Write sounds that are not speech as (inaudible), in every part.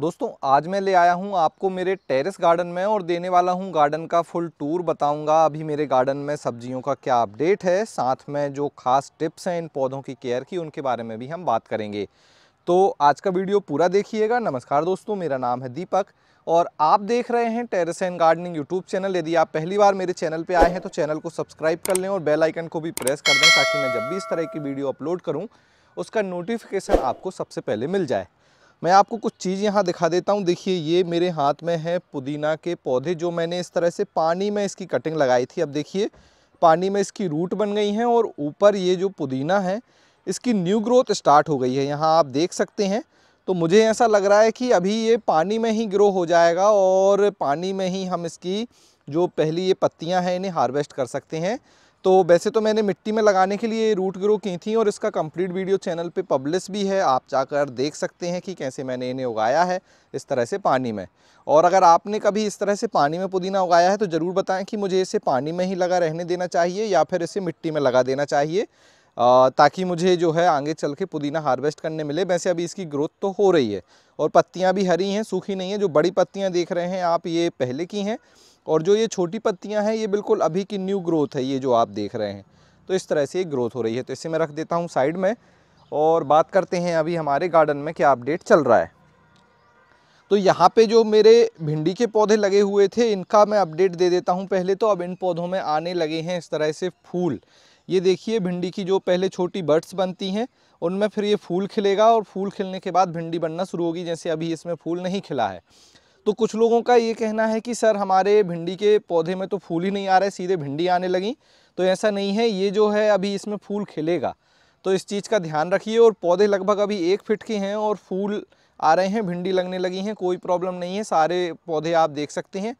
दोस्तों आज मैं ले आया हूँ आपको मेरे टेरेस गार्डन में और देने वाला हूँ गार्डन का फुल टूर बताऊँगा अभी मेरे गार्डन में सब्जियों का क्या अपडेट है साथ में जो खास टिप्स हैं इन पौधों की केयर की उनके बारे में भी हम बात करेंगे तो आज का वीडियो पूरा देखिएगा नमस्कार दोस्तों मेरा नाम है दीपक और आप देख रहे हैं terrace and gardening YouTube channel यदि आप पहली बार मेरे चैनल पर आए हैं तो चैनल को सब्सक्राइब कर लें और बेल आइकन को भी प्रेस कर दें ताकि मैं जब भी इस तरह की वीडियो अपलोड करूँ उसका नोटिफिकेशन आपको सबसे पहले मिल जाए मैं आपको कुछ चीज़ यहाँ दिखा देता हूँ देखिए ये मेरे हाथ में है पुदीना के पौधे जो मैंने इस तरह से पानी में इसकी कटिंग लगाई थी अब देखिए पानी में इसकी रूट बन गई हैं और ऊपर ये जो पुदीना है इसकी न्यू ग्रोथ स्टार्ट हो गई है यहाँ आप देख सकते हैं तो मुझे ऐसा लग रहा है कि अभी ये पानी में ही ग्रो हो जाएगा और पानी में ही हम इसकी जो पहली ये पत्तियाँ हैं इन्हें हार्वेस्ट कर सकते हैं तो वैसे तो मैंने मिट्टी में लगाने के लिए रूट ग्रो की थी और इसका कंप्लीट वीडियो चैनल पे पब्लिश भी है आप जाकर देख सकते हैं कि कैसे मैंने इन्हें उगाया है इस तरह से पानी में और अगर आपने कभी इस तरह से पानी में पुदीना उगाया है तो ज़रूर बताएं कि मुझे इसे पानी में ही लगा रहने देना चाहिए या फिर इसे मिट्टी में लगा देना चाहिए ताकि मुझे जो है आगे चल के पुदीना हार्वेस्ट करने मिले वैसे अभी इसकी ग्रोथ तो हो रही है और पत्तियाँ भी हरी हैं सूखी नहीं हैं जो बड़ी पत्तियाँ देख रहे हैं आप ये पहले की हैं और जो ये छोटी पत्तियाँ हैं ये बिल्कुल अभी की न्यू ग्रोथ है ये जो आप देख रहे हैं तो इस तरह से ये ग्रोथ हो रही है तो इसे मैं रख देता हूँ साइड में और बात करते हैं अभी हमारे गार्डन में क्या अपडेट चल रहा है तो यहाँ पे जो मेरे भिंडी के पौधे लगे हुए थे इनका मैं अपडेट दे देता हूँ पहले तो अब इन पौधों में आने लगे हैं इस तरह से फूल ये देखिए भिंडी की जो पहले छोटी बर्ड्स बनती हैं उनमें फिर ये फूल खिलेगा और फूल खिलने के बाद भिंडी बनना शुरू होगी जैसे अभी इसमें फूल नहीं खिला है तो कुछ लोगों का ये कहना है कि सर हमारे भिंडी के पौधे में तो फूल ही नहीं आ रहे सीधे भिंडी आने लगी तो ऐसा नहीं है ये जो है अभी इसमें फूल खिलेगा तो इस चीज़ का ध्यान रखिए और पौधे लगभग अभी एक फिट के हैं और फूल आ रहे हैं भिंडी लगने लगी हैं कोई प्रॉब्लम नहीं है सारे पौधे आप देख सकते हैं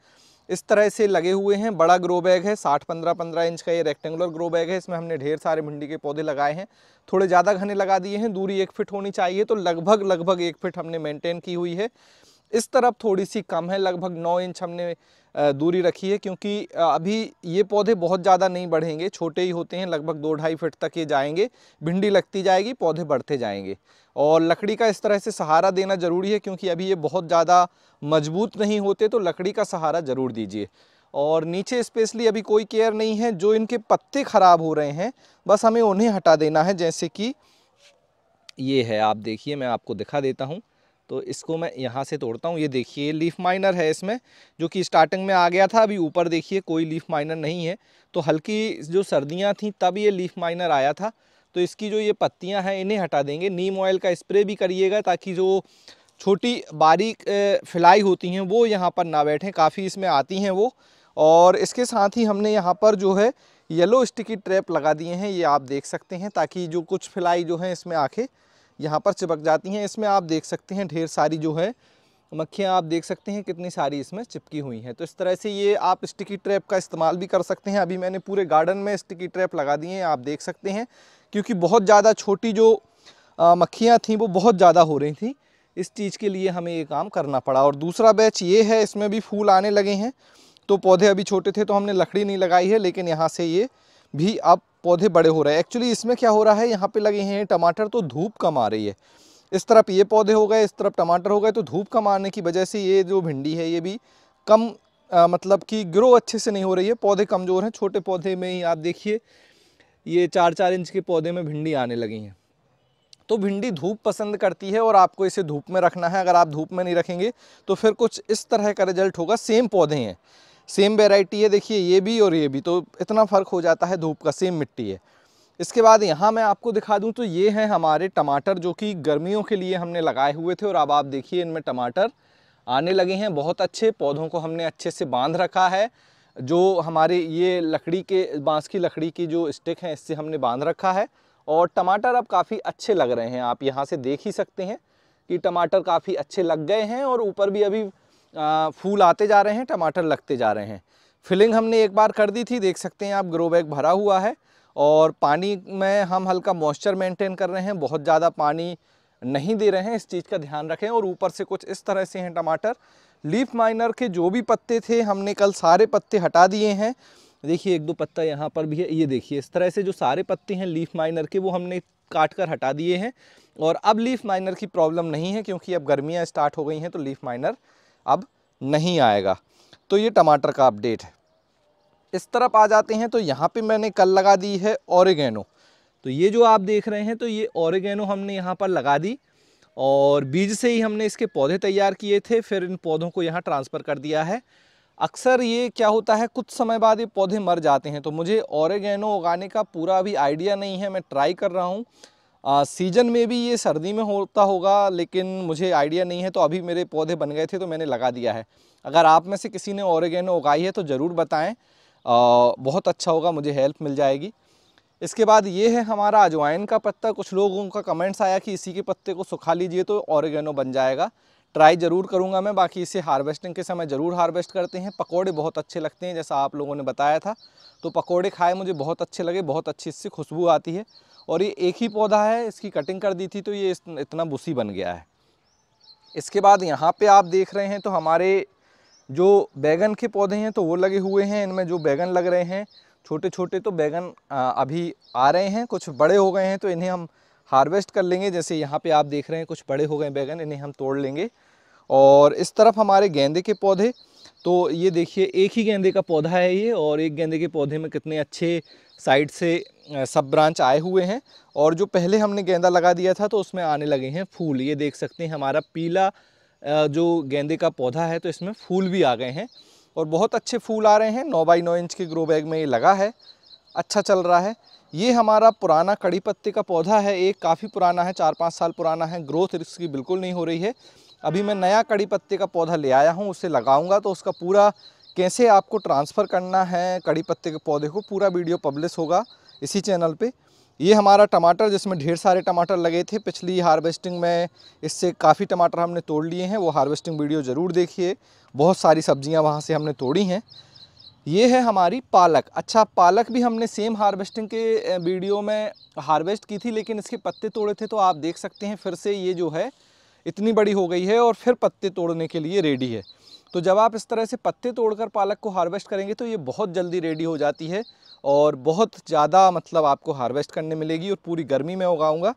इस तरह से लगे हुए हैं बड़ा ग्रो बैग है साठ पंद्रह पंद्रह इंच का ये रेक्टेंगुलर ग्रो बैग है इसमें हमने ढेर सारे भिंडी के पौधे लगाए हैं थोड़े ज़्यादा घने लगा दिए हैं दूरी एक फिट होनी चाहिए तो लगभग लगभग एक फिट हमने मेंटेन की हुई है इस तरफ थोड़ी सी कम है लगभग नौ इंच हमने दूरी रखी है क्योंकि अभी ये पौधे बहुत ज़्यादा नहीं बढ़ेंगे छोटे ही होते हैं लगभग दो ढाई फिट तक ये जाएंगे भिंडी लगती जाएगी पौधे बढ़ते जाएंगे और लकड़ी का इस तरह से सहारा देना ज़रूरी है क्योंकि अभी ये बहुत ज़्यादा मजबूत नहीं होते तो लकड़ी का सहारा ज़रूर दीजिए और नीचे स्पेशली अभी कोई केयर नहीं है जो इनके पत्ते ख़राब हो रहे हैं बस हमें उन्हें हटा देना है जैसे कि ये है आप देखिए मैं आपको दिखा देता हूँ तो इसको मैं यहाँ से तोड़ता हूँ ये देखिए लीफ माइनर है इसमें जो कि स्टार्टिंग में आ गया था अभी ऊपर देखिए कोई लीफ माइनर नहीं है तो हल्की जो सर्दियाँ थी तब ये लीफ माइनर आया था तो इसकी जो ये पत्तियाँ हैं इन्हें हटा देंगे नीम ऑयल का स्प्रे भी करिएगा ताकि जो छोटी बारीक फिलाई होती हैं वो यहाँ पर ना बैठें काफ़ी इसमें आती हैं वो और इसके साथ ही हमने यहाँ पर जो है येलो स्टिकी ट्रैप लगा दिए हैं ये आप देख सकते हैं ताकि जो कुछ फिलाई जो है इसमें आके यहाँ पर चिपक जाती हैं इसमें आप देख सकते हैं ढेर सारी जो है मक्खियाँ आप देख सकते हैं कितनी सारी इसमें चिपकी हुई हैं तो इस तरह से ये आप स्टिकी ट्रैप का इस्तेमाल भी कर सकते हैं अभी मैंने पूरे गार्डन में स्टिकी ट्रैप लगा दिए हैं आप देख सकते हैं क्योंकि बहुत ज़्यादा छोटी जो मक्खियाँ थीं वो बहुत ज़्यादा हो रही थी इस चीज़ के लिए हमें ये काम करना पड़ा और दूसरा बैच ये है इसमें भी फूल आने लगे हैं तो पौधे अभी छोटे थे तो हमने लकड़ी नहीं लगाई है लेकिन यहाँ से ये भी अब पौधे बड़े हो रहे हैं एक्चुअली इसमें क्या हो रहा है यहाँ पे लगे हैं टमाटर तो धूप कम आ रही है इस तरफ ये पौधे हो गए इस तरफ टमाटर हो गए तो धूप कम आने की वजह से ये जो भिंडी है ये भी कम आ, मतलब कि ग्रो अच्छे से नहीं हो रही है पौधे कमज़ोर हैं छोटे पौधे में ही आप देखिए ये चार चार इंच के पौधे में भिंडी आने लगी हैं तो भिंडी धूप पसंद करती है और आपको इसे धूप में रखना है अगर आप धूप में नहीं रखेंगे तो फिर कुछ इस तरह का रिजल्ट होगा सेम पौधे हैं सेम वेराइटी है देखिए ये भी और ये भी तो इतना फ़र्क हो जाता है धूप का सेम मिट्टी है इसके बाद यहाँ मैं आपको दिखा दूँ तो ये हैं हमारे टमाटर जो कि गर्मियों के लिए हमने लगाए हुए थे और अब आप देखिए इनमें टमाटर आने लगे हैं बहुत अच्छे पौधों को हमने अच्छे से बांध रखा है जो हमारे ये लकड़ी के बांस की लकड़ी की जो स्टिक हैं इससे हमने बांध रखा है और टमाटर अब काफ़ी अच्छे लग रहे हैं आप यहाँ से देख ही सकते हैं कि टमाटर काफ़ी अच्छे लग गए हैं और ऊपर भी अभी फूल आते जा रहे हैं टमाटर लगते जा रहे हैं फिलिंग हमने एक बार कर दी थी देख सकते हैं आप ग्रो बैग भरा हुआ है और पानी में हम हल्का मॉइस्चर मेंटेन कर रहे हैं बहुत ज़्यादा पानी नहीं दे रहे हैं इस चीज़ का ध्यान रखें और ऊपर से कुछ इस तरह से हैं टमाटर लीफ माइनर के जो भी पत्ते थे हमने कल सारे पत्ते हटा दिए हैं देखिए एक दो पत्ता यहाँ पर भी है ये देखिए इस तरह से जो सारे पत्ते हैं लीफ माइनर के वो हमने काट कर हटा दिए हैं और अब लीफ माइनर की प्रॉब्लम नहीं है क्योंकि अब गर्मियाँ स्टार्ट हो गई हैं तो लीफ माइनर अब नहीं आएगा तो ये टमाटर का अपडेट है इस तरफ आ जाते हैं तो यहाँ पे मैंने कल लगा दी है औरगेनो तो ये जो आप देख रहे हैं तो ये औरगेनो हमने यहाँ पर लगा दी और बीज से ही हमने इसके पौधे तैयार किए थे फिर इन पौधों को यहाँ ट्रांसफ़र कर दिया है अक्सर ये क्या होता है कुछ समय बाद ये पौधे मर जाते हैं तो मुझे औरगेनो उगाने का पूरा अभी आइडिया नहीं है मैं ट्राई कर रहा हूँ सीज़न में भी ये सर्दी में होता होगा लेकिन मुझे आइडिया नहीं है तो अभी मेरे पौधे बन गए थे तो मैंने लगा दिया है अगर आप में से किसी ने ओरेगेनो उगाई है तो ज़रूर बताएं आ, बहुत अच्छा होगा मुझे हेल्प मिल जाएगी इसके बाद ये है हमारा अजवाइन का पत्ता कुछ लोगों का कमेंट्स आया कि इसी के पत्ते को सुखा लीजिए तो ओरेगेनो बन जाएगा ट्राई ज़रूर करूँगा मैं बाकी इसे हार्वेस्टिंग के समय ज़रूर हार्वेस्ट करते हैं पकौड़े बहुत अच्छे लगते हैं जैसा आप लोगों ने बताया था तो पकौड़े खाए मुझे बहुत अच्छे लगे बहुत अच्छी इससे खुशबू आती है और ये एक ही पौधा है इसकी कटिंग कर दी थी तो ये इतना बुसी बन गया है इसके बाद यहाँ पर आप देख रहे हैं तो हमारे जो बैगन के पौधे हैं तो वो लगे हुए हैं इनमें जो बैगन लग रहे हैं छोटे छोटे तो बैगन अभी आ रहे हैं कुछ बड़े हो गए हैं तो इन्हें हम हार्वेस्ट कर लेंगे जैसे यहाँ पे आप देख रहे हैं कुछ बड़े हो गए बैगन इन्हें हम तोड़ लेंगे और इस तरफ हमारे गेंदे के पौधे तो ये देखिए एक ही गेंदे का पौधा है ये और एक गेंदे के पौधे में कितने अच्छे साइड से सब ब्रांच आए हुए हैं और जो पहले हमने गेंदा लगा दिया था तो उसमें आने लगे हैं फूल ये देख सकते हैं हमारा पीला जो गेंदे का पौधा है तो इसमें फूल भी आ गए हैं और बहुत अच्छे फूल आ रहे हैं नौ बाई नौ इंच के ग्रो बैग में ये लगा है अच्छा चल रहा है ये हमारा पुराना कड़ी पत्ते का पौधा है एक काफ़ी पुराना है चार पाँच साल पुराना है ग्रोथ इसकी बिल्कुल नहीं हो रही है अभी मैं नया कड़ी पत्ते का पौधा ले आया हूँ उसे लगाऊंगा तो उसका पूरा कैसे आपको ट्रांसफ़र करना है कड़ी पत्ते के पौधे को पूरा वीडियो पब्लिश होगा इसी चैनल पे ये हमारा टमाटर जिसमें ढेर सारे टमाटर लगे थे पिछली हार्वेस्टिंग में इससे काफ़ी टमाटर हमने तोड़ लिए हैं वो हार्वेस्टिंग वीडियो ज़रूर देखिए बहुत सारी सब्ज़ियाँ वहाँ से हमने तोड़ी हैं ये है हमारी पालक अच्छा पालक भी हमने सेम हार्वेस्टिंग के वीडियो में हार्वेस्ट की थी लेकिन इसके पत्ते तोड़े थे तो आप देख सकते हैं फिर से ये जो है इतनी बड़ी हो गई है और फिर पत्ते तोड़ने के लिए रेडी है तो जब आप इस तरह से पत्ते तोड़कर पालक को हार्वेस्ट करेंगे तो ये बहुत जल्दी रेडी हो जाती है और बहुत ज़्यादा मतलब आपको हार्वेस्ट करने मिलेगी और पूरी गर्मी में उगाऊँगा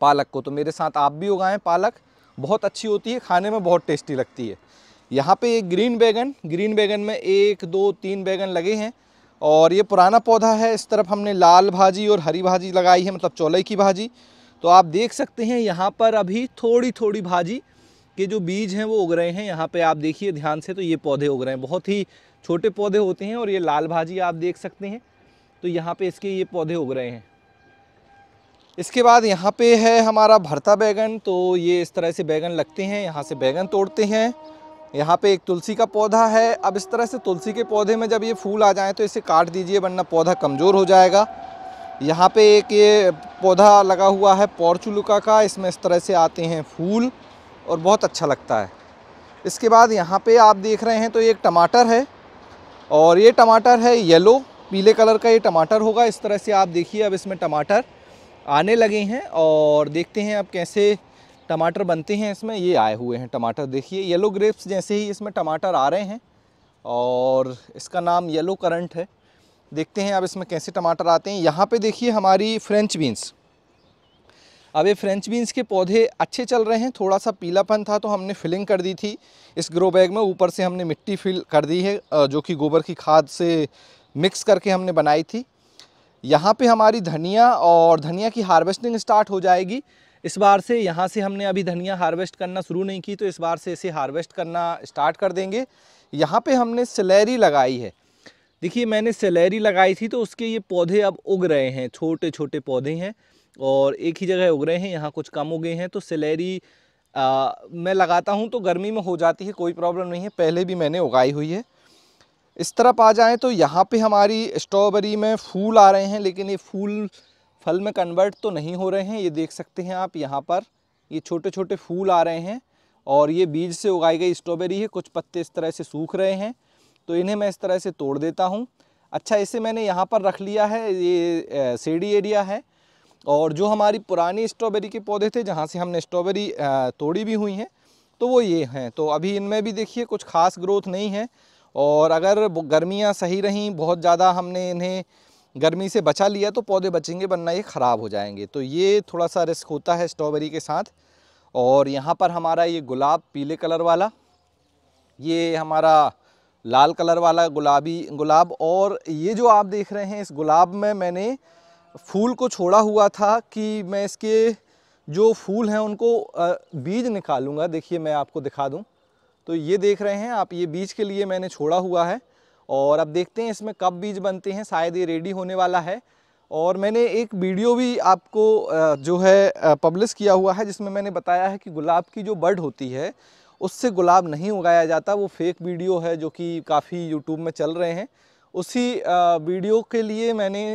पालक को तो मेरे साथ आप भी उगाएँ पालक बहुत अच्छी होती है खाने में बहुत टेस्टी लगती है यहाँ पे एक ग्रीन बैगन ग्रीन बैगन में एक दो तीन बैगन लगे हैं और ये पुराना पौधा है इस तरफ हमने लाल भाजी और हरी भाजी लगाई है मतलब चौलई की भाजी तो आप देख सकते हैं यहाँ पर अभी थोड़ी थोड़ी भाजी के जो बीज हैं वो उग रहे हैं यहाँ पे आप देखिए ध्यान से तो ये पौधे उग रहे हैं बहुत ही छोटे पौधे होते हैं और ये लाल भाजी आप देख सकते हैं तो यहाँ पे इसके ये पौधे उग रहे हैं इसके बाद यहाँ पे है हमारा भरता बैगन तो ये इस तरह से बैगन लगते हैं यहाँ से बैगन तोड़ते हैं यहाँ पे एक तुलसी का पौधा है अब इस तरह से तुलसी के पौधे में जब ये फूल आ जाएँ तो इसे काट दीजिए वरना पौधा कमज़ोर हो जाएगा यहाँ पे एक ये पौधा लगा हुआ है पोर्चुलुका का इसमें इस तरह से आते हैं फूल और बहुत अच्छा लगता है इसके बाद यहाँ पे आप देख रहे हैं तो ये एक टमाटर है और ये टमाटर है येलो पीले कलर का ये टमाटर होगा इस तरह से आप देखिए अब इसमें टमाटर आने लगे हैं और देखते हैं अब कैसे टमाटर बनते हैं इसमें ये आए हुए हैं टमाटर देखिए येलो ग्रेप्स जैसे ही इसमें टमाटर आ रहे हैं और इसका नाम येलो करंट है देखते हैं अब इसमें कैसे टमाटर आते हैं यहाँ पे देखिए हमारी फ्रेंच बीन्स अब ये फ्रेंच बीन्स के पौधे अच्छे चल रहे हैं थोड़ा सा पीलापन था तो हमने फिलिंग कर दी थी इस ग्रो बैग में ऊपर से हमने मिट्टी फिल कर दी है जो कि गोबर की खाद से मिक्स करके हमने बनाई थी यहाँ पे हमारी धनिया और धनिया की हार्वेस्टिंग स्टार्ट हो जाएगी इस बार से यहाँ से हमने अभी धनिया हार्वेस्ट करना शुरू नहीं की तो इस बार से इसे हार्वेस्ट करना स्टार्ट कर देंगे यहाँ पे हमने सिलैरी लगाई है देखिए मैंने सेलेरी लगाई थी तो उसके ये पौधे अब उग रहे हैं छोटे छोटे पौधे हैं और एक ही जगह उग रहे हैं यहाँ कुछ कम उगे हैं तो सैलरी मैं लगाता हूँ तो गर्मी में हो जाती है कोई प्रॉब्लम नहीं है पहले भी मैंने उगाई हुई है इस तरफ आ जाएँ तो यहाँ पे हमारी स्ट्रॉबेरी में फूल आ रहे हैं लेकिन ये फूल फल में कन्वर्ट तो नहीं हो रहे हैं ये देख सकते हैं आप यहाँ पर ये छोटे छोटे फूल आ रहे हैं और ये बीज से उगाई गई स्ट्रॉबेरी है कुछ पत्ते इस तरह से सूख रहे हैं तो इन्हें मैं इस तरह से तोड़ देता हूँ अच्छा इसे मैंने यहाँ पर रख लिया है ये सेडी एरिया है और जो हमारी पुरानी स्ट्रॉबेरी के पौधे थे जहाँ से हमने स्ट्रॉबेरी तोड़ी भी हुई हैं तो वो ये हैं तो अभी इनमें भी देखिए कुछ ख़ास ग्रोथ नहीं है और अगर गर्मियाँ सही रहीं बहुत ज़्यादा हमने इन्हें गर्मी से बचा लिया तो पौधे बचेंगे वरना ये ख़राब हो जाएंगे तो ये थोड़ा सा रिस्क होता है स्ट्रॉबेरी के साथ और यहाँ पर हमारा ये गुलाब पीले कलर वाला ये हमारा लाल कलर वाला गुलाबी गुलाब और ये जो आप देख रहे हैं इस गुलाब में मैंने फूल को छोड़ा हुआ था कि मैं इसके जो फूल हैं उनको बीज निकालूंगा देखिए मैं आपको दिखा दूं तो ये देख रहे हैं आप ये बीज के लिए मैंने छोड़ा हुआ है और अब देखते हैं इसमें कब बीज बनते हैं शायद ये रेडी होने वाला है और मैंने एक वीडियो भी आपको जो है पब्लिश किया हुआ है जिसमें मैंने बताया है कि गुलाब की जो बर्ड होती है उससे गुलाब नहीं उगाया जाता वो फेक वीडियो है जो कि काफ़ी यूट्यूब में चल रहे हैं उसी वीडियो के लिए मैंने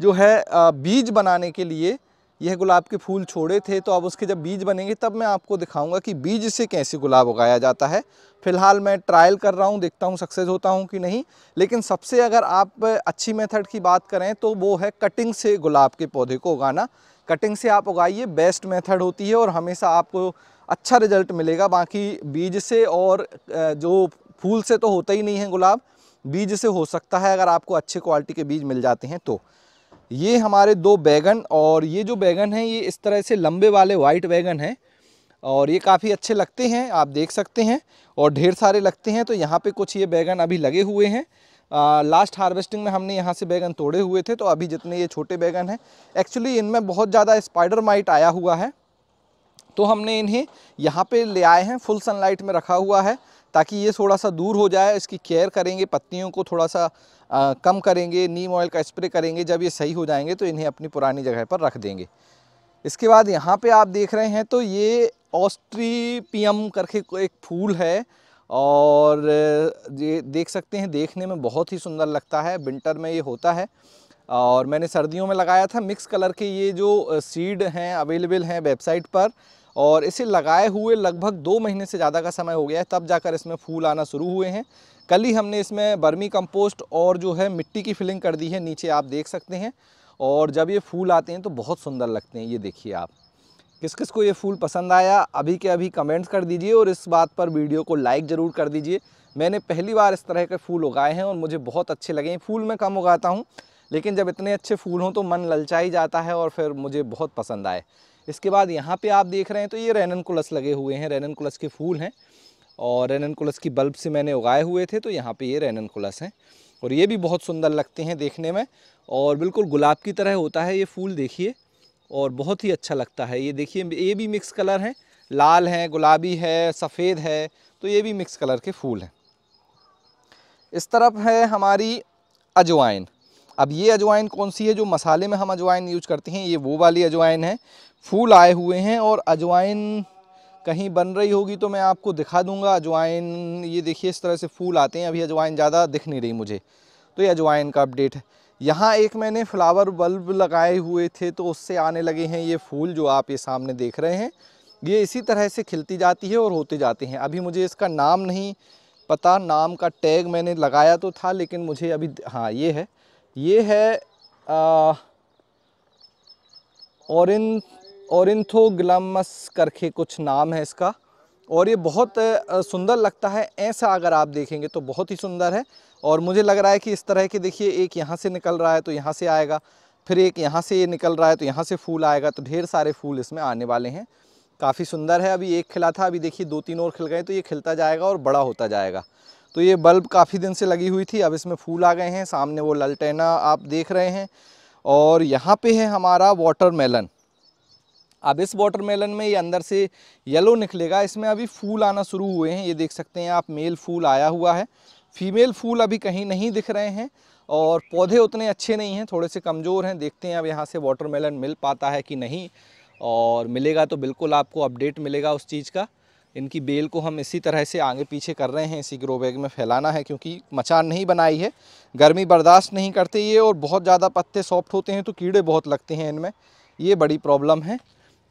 जो है बीज बनाने के लिए यह गुलाब के फूल छोड़े थे तो अब उसके जब बीज बनेंगे तब मैं आपको दिखाऊंगा कि बीज से कैसे गुलाब उगाया जाता है फ़िलहाल मैं ट्रायल कर रहा हूं देखता हूं सक्सेस होता हूं कि नहीं लेकिन सबसे अगर आप अच्छी मेथड की बात करें तो वो है कटिंग से गुलाब के पौधे को उगाना कटिंग से आप उगाइए बेस्ट मेथड होती है और हमेशा आपको अच्छा रिजल्ट मिलेगा बाकी बीज से और जो फूल से तो होता ही नहीं है गुलाब बीज से हो सकता है अगर आपको अच्छे क्वालिटी के बीज मिल जाते हैं तो ये हमारे दो बैगन और ये जो बैगन हैं ये इस तरह से लंबे वाले वाइट बैगन हैं और ये काफ़ी अच्छे लगते हैं आप देख सकते हैं और ढेर सारे लगते हैं तो यहाँ पे कुछ ये बैगन अभी लगे हुए हैं आ, लास्ट हार्वेस्टिंग में हमने यहाँ से बैगन तोड़े हुए थे तो अभी जितने ये छोटे बैगन हैं एक्चुअली इनमें बहुत ज़्यादा स्पाइडर माइट आया हुआ है तो हमने इन्हें यहाँ पे ले आए हैं फुल सनलाइट में रखा हुआ है ताकि ये थोड़ा सा दूर हो जाए इसकी केयर करेंगे पत्तियों को थोड़ा सा आ, कम करेंगे नीम ऑयल का स्प्रे करेंगे जब ये सही हो जाएंगे तो इन्हें अपनी पुरानी जगह पर रख देंगे इसके बाद यहाँ पर आप देख रहे हैं तो ये ऑस्ट्रीपियम करके एक फूल है और ये देख सकते हैं देखने में बहुत ही सुंदर लगता है विंटर में ये होता है और मैंने सर्दियों में लगाया था मिक्स कलर के ये जो सीड हैं अवेलेबल हैं वेबसाइट पर और इसे लगाए हुए लगभग दो महीने से ज़्यादा का समय हो गया है तब जाकर इसमें फूल आना शुरू हुए हैं कल ही हमने इसमें बर्मी कंपोस्ट और जो है मिट्टी की फिलिंग कर दी है नीचे आप देख सकते हैं और जब ये फूल आते हैं तो बहुत सुंदर लगते हैं ये देखिए आप किस किस को ये फूल पसंद आया अभी के अभी कमेंट्स कर दीजिए और इस बात पर वीडियो को लाइक ज़रूर कर दीजिए मैंने पहली बार इस तरह के फूल उगाए हैं और मुझे बहुत अच्छे लगे हैं फूल मैं कम उगाता हूँ लेकिन जब इतने अच्छे फूल हों तो मन ललचा ही जाता है और फिर मुझे बहुत पसंद आए इसके बाद यहाँ पे आप देख रहे हैं तो ये रैनन कुलस लगे हुए हैं रैनन कुलस के फूल हैं और रैनन कुलस की बल्ब से मैंने उगाए हुए थे तो यहाँ पे ये रैनन कुलस हैं और ये भी बहुत सुंदर लगते हैं देखने में और बिल्कुल गुलाब की तरह होता है ये फूल देखिए और बहुत ही अच्छा लगता है ये देखिए ये भी मिक्स कलर हैं लाल हैं गुलाबी है सफ़ेद है तो ये भी मिक्स कलर के फूल हैं इस तरफ है हमारी अजवाइन अब ये अजवाइन कौन सी है जो मसाले में हम अजवाइन यूज करते हैं ये वो वाली अजवाइन है फूल आए हुए हैं और अजवाइन कहीं बन रही होगी तो मैं आपको दिखा दूंगा अजवाइन ये देखिए इस तरह से फूल आते हैं अभी अजवाइन ज़्यादा दिख नहीं रही मुझे तो ये अजवाइन का अपडेट है यहाँ एक मैंने फ्लावर बल्ब लगाए हुए थे तो उससे आने लगे हैं ये फूल जो आप ये सामने देख रहे हैं ये इसी तरह से खिलती जाती है और होते जाते हैं अभी मुझे इसका नाम नहीं पता नाम का टैग मैंने लगाया तो था लेकिन मुझे अभी हाँ ये है ये है ऑरेंज औरथोग्लमस करके कुछ नाम है इसका और ये बहुत सुंदर लगता है ऐसा अगर आप देखेंगे तो बहुत ही सुंदर है और मुझे लग रहा है कि इस तरह के देखिए एक यहाँ से निकल रहा है तो यहाँ से आएगा फिर एक यहाँ से ये निकल रहा है तो यहाँ से फूल आएगा तो ढेर सारे फूल इसमें आने वाले हैं काफ़ी सुंदर है अभी एक खिला था अभी देखिए दो तीन और खिल गए तो ये खिलता जाएगा और बड़ा होता जाएगा तो ये बल्ब काफ़ी दिन से लगी हुई थी अब इसमें फूल आ गए हैं सामने वो ललटेना आप देख रहे हैं और यहाँ पे है हमारा मेलन अब इस वाटरमेलन में ये अंदर से येलो निकलेगा इसमें अभी फूल आना शुरू हुए हैं ये देख सकते हैं आप मेल फूल आया हुआ है फीमेल फूल अभी कहीं नहीं दिख रहे हैं और पौधे उतने अच्छे नहीं हैं थोड़े से कमज़ोर हैं देखते हैं अब यहाँ से वाटरमेलन मिल पाता है कि नहीं और मिलेगा तो बिल्कुल आपको अपडेट मिलेगा उस चीज़ का इनकी बेल को हम इसी तरह से आगे पीछे कर रहे हैं इसी ग्रो बैग में फैलाना है क्योंकि मचान नहीं बनाई है गर्मी बर्दाश्त नहीं करते ये और बहुत ज़्यादा पत्ते सॉफ्ट होते हैं तो कीड़े बहुत लगते हैं इनमें ये बड़ी प्रॉब्लम है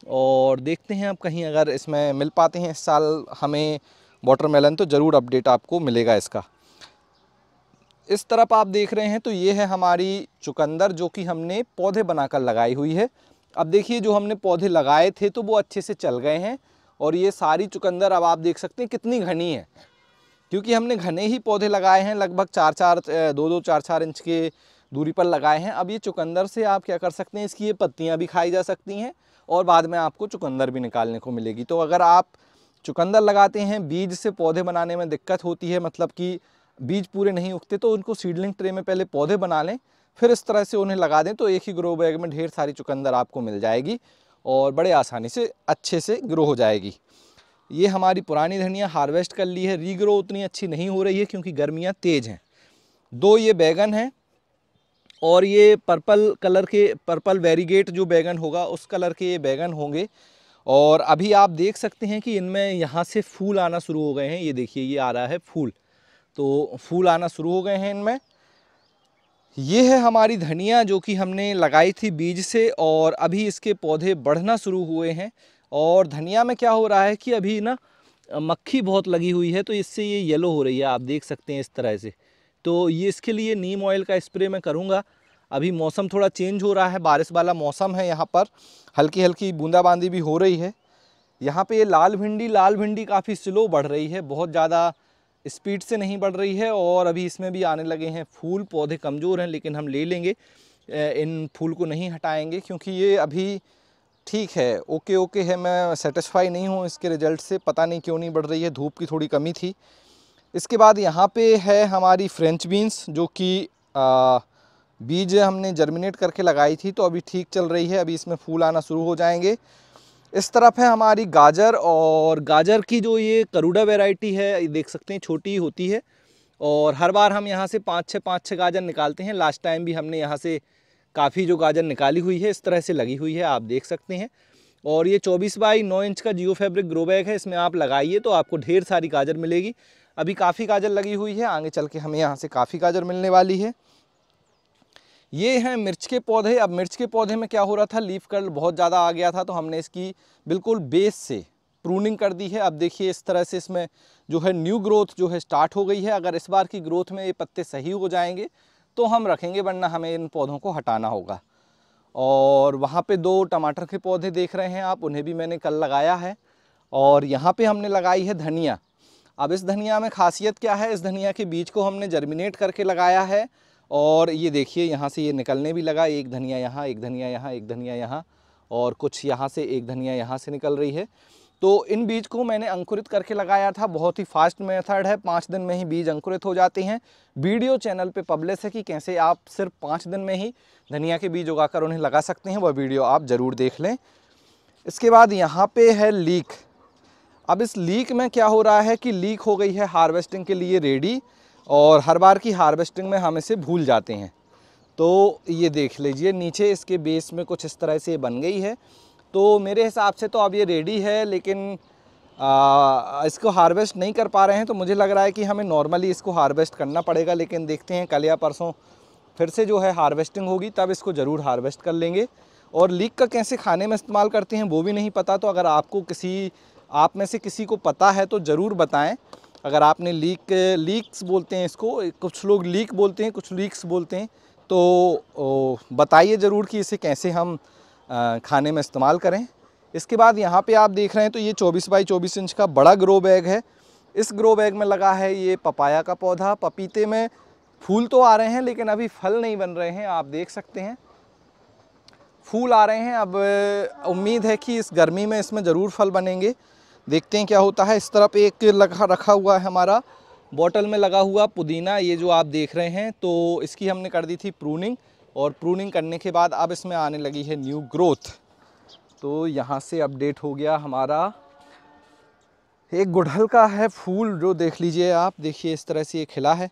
और देखते हैं आप कहीं अगर इसमें मिल पाते हैं इस साल हमें वाटरमेलन तो ज़रूर अपडेट आपको मिलेगा इसका इस तरफ आप देख रहे हैं तो ये है हमारी चुकंदर जो कि हमने पौधे बनाकर लगाई हुई है अब देखिए जो हमने पौधे लगाए थे तो वो अच्छे से चल गए हैं और ये सारी चुकंदर अब आप देख सकते हैं कितनी घनी है क्योंकि हमने घने ही पौधे लगाए हैं लगभग चार चार दो दो चार चार इंच के दूरी पर लगाए हैं अब ये चुकंदर से आप क्या कर सकते हैं इसकी ये पत्तियाँ भी खाई जा सकती हैं और बाद में आपको चुकंदर भी निकालने को मिलेगी तो अगर आप चुकंदर लगाते हैं बीज से पौधे बनाने में दिक्कत होती है मतलब कि बीज पूरे नहीं उगते तो उनको सीडलिंग ट्रे में पहले पौधे बना लें फिर इस तरह से उन्हें लगा दें तो एक ही ग्रो बैग में ढेर सारी चुकंदर आपको मिल जाएगी और बड़े आसानी से अच्छे से ग्रो हो जाएगी ये हमारी पुरानी धनिया हार्वेस्ट कर ली है रीग्रो उतनी अच्छी नहीं हो रही है क्योंकि गर्मियाँ तेज़ हैं दो ये बैगन हैं और ये पर्पल कलर के पर्पल वेरीगेट जो बैगन होगा उस कलर के ये बैगन होंगे और अभी आप देख सकते हैं कि इनमें यहाँ से फूल आना शुरू हो गए हैं ये देखिए ये आ रहा है फूल तो फूल आना शुरू हो गए हैं इनमें ये है हमारी धनिया जो कि हमने लगाई थी बीज से और अभी इसके पौधे बढ़ना शुरू हुए हैं और धनिया में क्या हो रहा है कि अभी ना मक्खी बहुत लगी हुई है तो इससे ये येलो हो रही है आप देख सकते हैं इस तरह से तो ये इसके लिए नीम ऑयल का स्प्रे मैं करूँगा अभी मौसम थोड़ा चेंज हो रहा है बारिश वाला मौसम है यहाँ पर हल्की हल्की बूंदाबांदी भी हो रही है यहाँ पे ये लाल भिंडी लाल भिंडी काफ़ी स्लो बढ़ रही है बहुत ज़्यादा स्पीड से नहीं बढ़ रही है और अभी इसमें भी आने लगे हैं फूल पौधे कमज़ोर हैं लेकिन हम ले लेंगे इन फूल को नहीं हटाएंगे क्योंकि ये अभी ठीक है ओके ओके है मैं सेटिस्फाई नहीं हूँ इसके रिज़ल्ट से पता नहीं क्यों नहीं बढ़ रही है धूप की थोड़ी कमी थी इसके बाद यहाँ पे है हमारी फ्रेंच बीन्स जो कि बीज हमने जर्मिनेट करके लगाई थी तो अभी ठीक चल रही है अभी इसमें फूल आना शुरू हो जाएंगे इस तरफ है हमारी गाजर और गाजर की जो ये करूडा वेराइटी है ये देख सकते हैं छोटी होती है और हर बार हम यहाँ से पाँच छः पाँच छः गाजर निकालते हैं लास्ट टाइम भी हमने यहाँ से काफ़ी जो गाजर निकाली हुई है इस तरह से लगी हुई है आप देख सकते हैं और ये 24 बाई 9 इंच का जियो फैब्रिक ग्रो बैग है इसमें आप लगाइए तो आपको ढेर सारी गाजर मिलेगी अभी काफ़ी गाजर लगी हुई है आगे चल के हमें यहाँ से काफ़ी गाजर मिलने वाली है ये हैं मिर्च के पौधे अब मिर्च के पौधे में क्या हो रहा था लीफ कर्ल बहुत ज़्यादा आ गया था तो हमने इसकी बिल्कुल बेस से प्रूनिंग कर दी है अब देखिए इस तरह से इसमें जो है न्यू ग्रोथ जो है स्टार्ट हो गई है अगर इस बार की ग्रोथ में ये पत्ते सही हो जाएंगे तो हम रखेंगे वरना हमें इन पौधों को हटाना होगा और वहाँ पे दो टमाटर के पौधे देख रहे हैं आप उन्हें भी मैंने कल लगाया है और यहाँ पे हमने लगाई है धनिया अब इस धनिया में खासियत क्या है इस धनिया के बीज को हमने जर्मिनेट करके लगाया है और ये देखिए यहाँ से ये निकलने भी लगा एक धनिया यहाँ एक धनिया यहाँ एक धनिया यहाँ और कुछ यहाँ से एक धनिया यहाँ से निकल रही है तो इन बीज को मैंने अंकुरित करके लगाया था बहुत ही फास्ट मेथड है पाँच दिन में ही बीज अंकुरित हो जाते हैं वीडियो चैनल पे पब्लिश है कि कैसे आप सिर्फ पाँच दिन में ही धनिया के बीज उगाकर उन्हें लगा सकते हैं वह वीडियो आप ज़रूर देख लें इसके बाद यहाँ पे है लीक अब इस लीक में क्या हो रहा है कि लीक हो गई है हार्वेस्टिंग के लिए रेडी और हर बार की हार्वेस्टिंग में हम इसे भूल जाते हैं तो ये देख लीजिए नीचे इसके बेस में कुछ इस तरह से बन गई है तो मेरे हिसाब से तो अब ये रेडी है लेकिन आ, इसको हार्वेस्ट नहीं कर पा रहे हैं तो मुझे लग रहा है कि हमें नॉर्मली इसको हार्वेस्ट करना पड़ेगा लेकिन देखते हैं कल या परसों फिर से जो है हार्वेस्टिंग होगी तब इसको ज़रूर हार्वेस्ट कर लेंगे और लीक का कैसे खाने में इस्तेमाल करते हैं वो भी नहीं पता तो अगर आपको किसी आप में से किसी को पता है तो ज़रूर बताएं अगर आपने लीक लीक्स बोलते हैं इसको कुछ लोग लीक बोलते हैं कुछ लीक्स बोलते हैं तो बताइए ज़रूर कि इसे कैसे हम खाने में इस्तेमाल करें इसके बाद यहाँ पे आप देख रहे हैं तो ये 24 बाई 24 इंच का बड़ा ग्रो बैग है इस ग्रो बैग में लगा है ये पपाया का पौधा पपीते में फूल तो आ रहे हैं लेकिन अभी फल नहीं बन रहे हैं आप देख सकते हैं फूल आ रहे हैं अब उम्मीद है कि इस गर्मी में इसमें ज़रूर फल बनेंगे देखते हैं क्या होता है इस तरफ एक लगा रखा हुआ है हमारा बॉटल में लगा हुआ पुदीना ये जो आप देख रहे हैं तो इसकी हमने कर दी थी प्रूनिंग और प्रूनिंग करने के बाद अब इसमें आने लगी है न्यू ग्रोथ तो यहाँ से अपडेट हो गया हमारा एक गुड़हल का है फूल जो देख लीजिए आप देखिए इस तरह से ये खिला है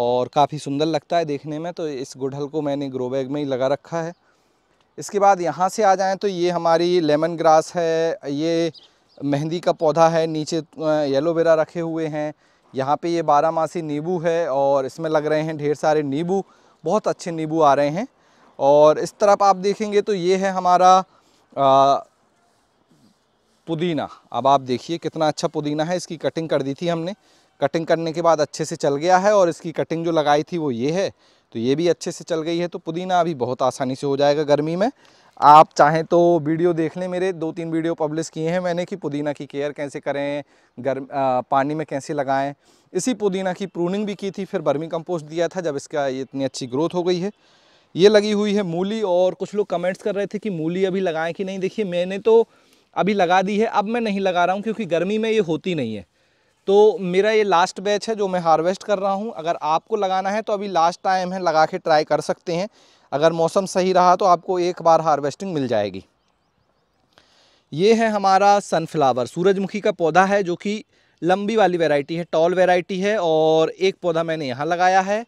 और काफ़ी सुंदर लगता है देखने में तो इस गुड़हल को मैंने ग्रो बैग में ही लगा रखा है इसके बाद यहाँ से आ जाएँ तो ये हमारी लेमन ग्रास है ये मेहंदी का पौधा है नीचे येलोवेरा रखे हुए हैं यहाँ पे ये बारहमासी नींबू है और इसमें लग रहे हैं ढेर सारे नींबू बहुत अच्छे नींबू आ रहे हैं और इस तरफ आप देखेंगे तो ये है हमारा आ, पुदीना अब आप देखिए कितना अच्छा पुदीना है इसकी कटिंग कर दी थी हमने कटिंग करने के बाद अच्छे से चल गया है और इसकी कटिंग जो लगाई थी वो ये है तो ये भी अच्छे से चल गई है तो पुदीना अभी बहुत आसानी से हो जाएगा गर्मी में आप चाहें तो वीडियो देख लें मेरे दो तीन वीडियो पब्लिश किए हैं मैंने कि पुदीना की केयर कैसे करें गर्म पानी में कैसे लगाएं इसी पुदीना की प्रूनिंग भी की थी फिर बर्मी कंपोस्ट दिया था जब इसका इतनी अच्छी ग्रोथ हो गई है ये लगी हुई है मूली और कुछ लोग कमेंट्स कर रहे थे कि मूली अभी लगाएं कि नहीं देखिए मैंने तो अभी लगा दी है अब मैं नहीं लगा रहा हूँ क्योंकि गर्मी में ये होती नहीं है तो मेरा ये लास्ट बैच है जो मैं हार्वेस्ट कर रहा हूँ अगर आपको लगाना है तो अभी लास्ट टाइम है लगा के ट्राई कर सकते हैं अगर मौसम सही रहा तो आपको एक बार हार्वेस्टिंग मिल जाएगी ये है हमारा सनफ्लावर सूरजमुखी का पौधा है जो कि लंबी वाली वैरायटी है टॉल वैरायटी है और एक पौधा मैंने यहाँ लगाया है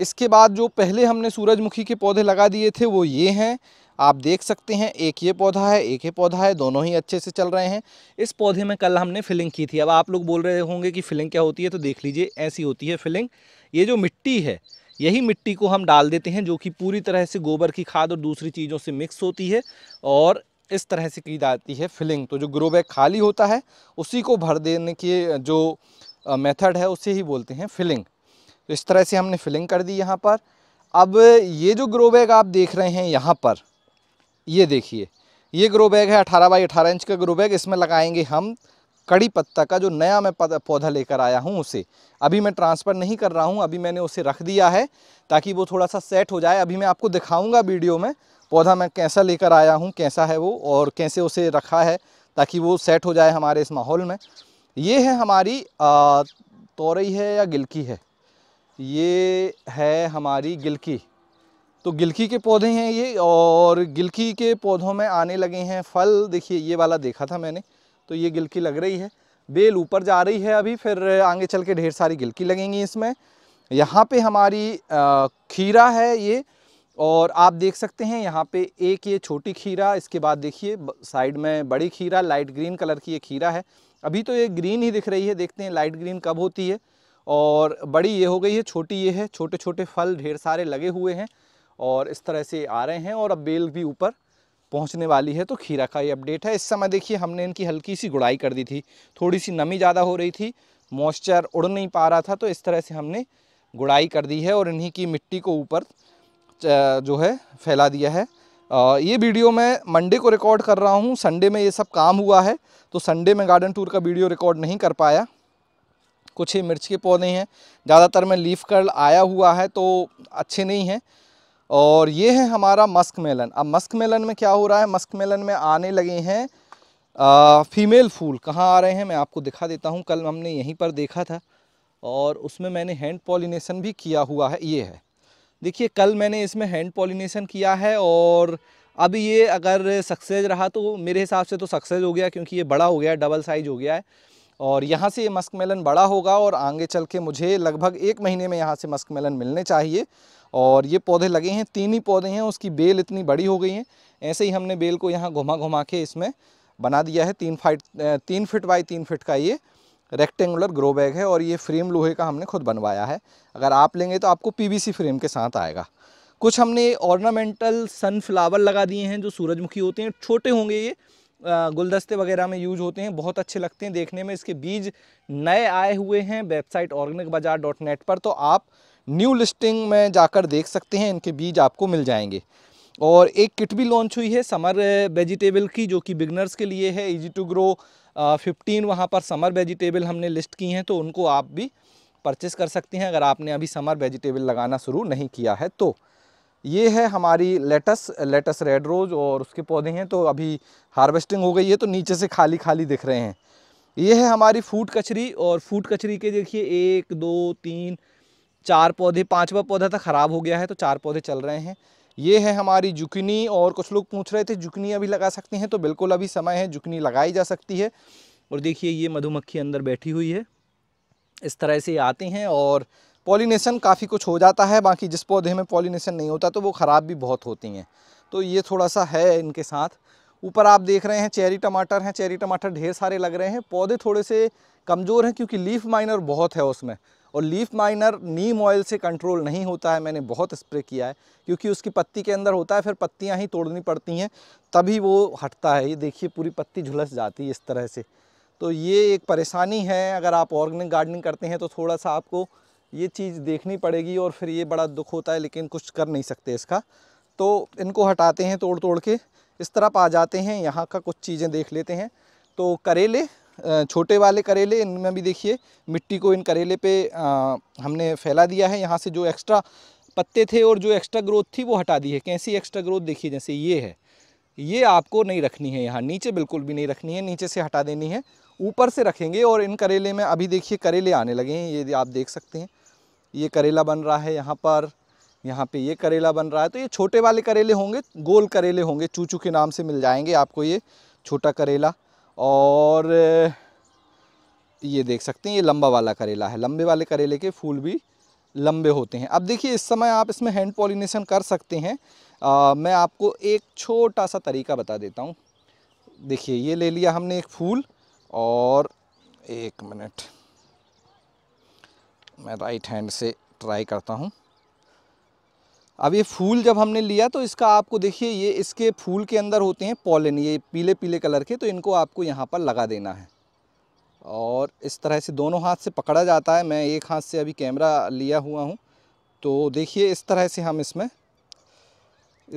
इसके बाद जो पहले हमने सूरजमुखी के पौधे लगा दिए थे वो ये हैं आप देख सकते हैं एक ये पौधा है एक ये पौधा है दोनों ही अच्छे से चल रहे हैं इस पौधे में कल हमने फिलिंग की थी अब आप लोग बोल रहे होंगे कि फिलिंग क्या होती है तो देख लीजिए ऐसी होती है फिलिंग ये जो मिट्टी है यही मिट्टी को हम डाल देते हैं जो कि पूरी तरह से गोबर की खाद और दूसरी चीज़ों से मिक्स होती है और इस तरह से की जाती है फिलिंग तो जो ग्रो बैग खाली होता है उसी को भर देने के जो मेथड है उसे ही बोलते हैं फिलिंग तो इस तरह से हमने फिलिंग कर दी यहाँ पर अब ये जो ग्रो बैग आप देख रहे हैं यहाँ पर ये देखिए ये ग्रो बैग है अठारह बाई अठारह इंच का ग्रो बैग इसमें लगाएंगे हम कड़ी पत्ता का जो नया मैं पौधा लेकर आया हूँ उसे अभी मैं ट्रांसफ़र नहीं कर रहा हूँ अभी मैंने उसे रख दिया है ताकि वो थोड़ा सा सेट हो जाए अभी मैं आपको दिखाऊँगा वीडियो में पौधा मैं कैसा लेकर आया हूँ कैसा है वो और कैसे उसे रखा है ताकि वो सेट हो जाए हमारे इस माहौल में ये है हमारी तोरई है या गिलकी है ये है हमारी गिलकी तो गिलकी के पौधे हैं ये और गिलकी के पौधों में आने लगे हैं फल देखिए ये वाला देखा था मैंने तो ये गिलकी लग रही है बेल ऊपर जा रही है अभी फिर आगे चल के ढेर सारी गिलकी लगेंगी इसमें यहाँ पे हमारी खीरा है ये और आप देख सकते हैं यहाँ पे एक ये छोटी खीरा इसके बाद देखिए साइड में बड़ी खीरा लाइट ग्रीन कलर की ये खीरा है अभी तो ये ग्रीन ही दिख रही है देखते हैं लाइट ग्रीन कब होती है और बड़ी ये हो गई है छोटी ये है छोटे छोटे फल ढेर सारे लगे हुए हैं और इस तरह से आ रहे हैं और अब बेल भी ऊपर पहुंचने वाली है तो खीरा का ये अपडेट है इस समय देखिए हमने इनकी हल्की सी गुड़ाई कर दी थी थोड़ी सी नमी ज़्यादा हो रही थी मॉइस्चर उड़ नहीं पा रहा था तो इस तरह से हमने गुड़ाई कर दी है और इन्हीं की मिट्टी को ऊपर जो है फैला दिया है ये वीडियो मैं मंडे को रिकॉर्ड कर रहा हूँ संडे में ये सब काम हुआ है तो संडे में गार्डन टूर का वीडियो रिकॉर्ड नहीं कर पाया कुछ ही मिर्च के पौधे हैं ज़्यादातर में लीफ कर्ल आया हुआ है तो अच्छे नहीं हैं और ये है हमारा मस्क मेलन अब मस्क मेलन में क्या हो रहा है मस्क मेलन में आने लगे हैं फीमेल फूल कहाँ आ रहे हैं मैं आपको दिखा देता हूँ कल हमने यहीं पर देखा था और उसमें मैंने हैंड पॉलिनेशन भी किया हुआ है ये है देखिए कल मैंने इसमें हैंड पॉलिनेशन किया है और अब ये अगर सक्सेस रहा तो मेरे हिसाब से तो सक्सेस हो गया क्योंकि ये बड़ा हो गया डबल साइज हो गया है और यहाँ से ये मस्क मेलन बड़ा होगा और आगे चल के मुझे लगभग एक महीने में यहाँ से मस्क मेलन मिलने चाहिए और ये पौधे लगे हैं तीन ही पौधे हैं उसकी बेल इतनी बड़ी हो गई है ऐसे ही हमने बेल को यहाँ घुमा घुमा के इसमें बना दिया है तीन फाइट तीन फिट बाई तीन फिट का ये रेक्टेंगुलर ग्रो बैग है और ये फ्रेम लोहे का हमने खुद बनवाया है अगर आप लेंगे तो आपको पीवीसी फ्रेम के साथ आएगा कुछ हमने ऑर्नामेंटल सनफ्लावर लगा दिए हैं जो सूरजमुखी होते हैं छोटे होंगे ये गुलदस्ते वगैरह में यूज होते हैं बहुत अच्छे लगते हैं देखने में इसके बीज नए आए हुए हैं website organic bazaar dot net पर तो आप न्यू लिस्टिंग में जाकर देख सकते हैं इनके बीज आपको मिल जाएंगे और एक किट भी लॉन्च हुई है समर वेजिटेबल की जो कि बिगनर्स के लिए है इजी टू ग्रो फिफ्टीन वहाँ पर समर वेजिटेबल हमने लिस्ट की हैं तो उनको आप भी परचेस कर सकते हैं अगर आपने अभी समर वेजिटेबल लगाना शुरू नहीं किया है तो ये है हमारी लेटस लेटस रेड रोज़ और उसके पौधे हैं तो अभी हार्वेस्टिंग हो गई है तो नीचे से खाली खाली दिख रहे हैं ये है हमारी फूड कचरी और फूड कचरी के देखिए एक दो तीन चार पौधे पाँचवा पौधा था तो ख़राब हो गया है तो चार पौधे चल रहे हैं ये है हमारी जुकनी और कुछ लोग पूछ रहे थे जुकनी अभी लगा सकते हैं तो बिल्कुल अभी समय है जुकनी लगाई जा सकती है और देखिए ये मधुमक्खी अंदर बैठी हुई है इस तरह से आते हैं और पॉलिनेशन काफ़ी कुछ हो जाता है बाकी जिस पौधे में पॉलिनेशन नहीं होता तो वो ख़राब भी बहुत होती हैं तो ये थोड़ा सा है इनके साथ ऊपर आप देख रहे हैं चेरी टमाटर हैं चेरी टमाटर ढेर सारे लग रहे हैं पौधे थोड़े से कमज़ोर हैं क्योंकि लीफ माइनर बहुत है उसमें और लीफ माइनर नीम ऑयल से कंट्रोल नहीं होता है मैंने बहुत स्प्रे किया है क्योंकि उसकी पत्ती के अंदर होता है फिर पत्तियाँ ही तोड़नी पड़ती हैं तभी वो हटता है ये देखिए पूरी पत्ती झुलस जाती है इस तरह से तो ये एक परेशानी है अगर आप ऑर्गेनिक गार्डनिंग करते हैं तो थोड़ा सा आपको ये चीज़ देखनी पड़ेगी और फिर ये बड़ा दुख होता है लेकिन कुछ कर नहीं सकते इसका तो इनको हटाते हैं तोड़ तोड़ के इस तरफ आ जाते हैं यहाँ का कुछ चीज़ें देख लेते हैं तो करेले छोटे वाले करेले इनमें भी देखिए मिट्टी को इन करेले पे हमने फैला दिया है यहाँ से जो एक्स्ट्रा पत्ते थे और जो एक्स्ट्रा ग्रोथ थी वो हटा दी है कैसी एक्स्ट्रा ग्रोथ देखिए जैसे ये है ये आपको नहीं रखनी है यहाँ नीचे बिल्कुल भी नहीं रखनी है नीचे से हटा देनी है ऊपर से रखेंगे और इन करेले में अभी देखिए करेले आने लगे हैं ये आप देख सकते हैं ये करेला बन रहा है यहाँ पर यहाँ पे ये करेला बन रहा है तो ये छोटे वाले करेले होंगे गोल करेले होंगे चूचू के नाम से मिल जाएंगे आपको ये छोटा करेला और ये देख सकते हैं ये लंबा वाला करेला है लंबे वाले करेले के फूल भी लंबे होते हैं अब देखिए इस समय आप इसमें हैंड पॉलिनेशन कर सकते हैं आ, मैं आपको एक छोटा सा तरीका बता देता हूँ देखिए ये ले लिया हमने एक फूल और एक मिनट मैं राइट हैंड से ट्राई करता हूँ अब ये फूल जब हमने लिया तो इसका आपको देखिए ये इसके फूल के अंदर होते हैं पॉलिन ये पीले पीले कलर के तो इनको आपको यहाँ पर लगा देना है और इस तरह से दोनों हाथ से पकड़ा जाता है मैं एक हाथ से अभी कैमरा लिया हुआ हूँ तो देखिए इस तरह से हम इसमें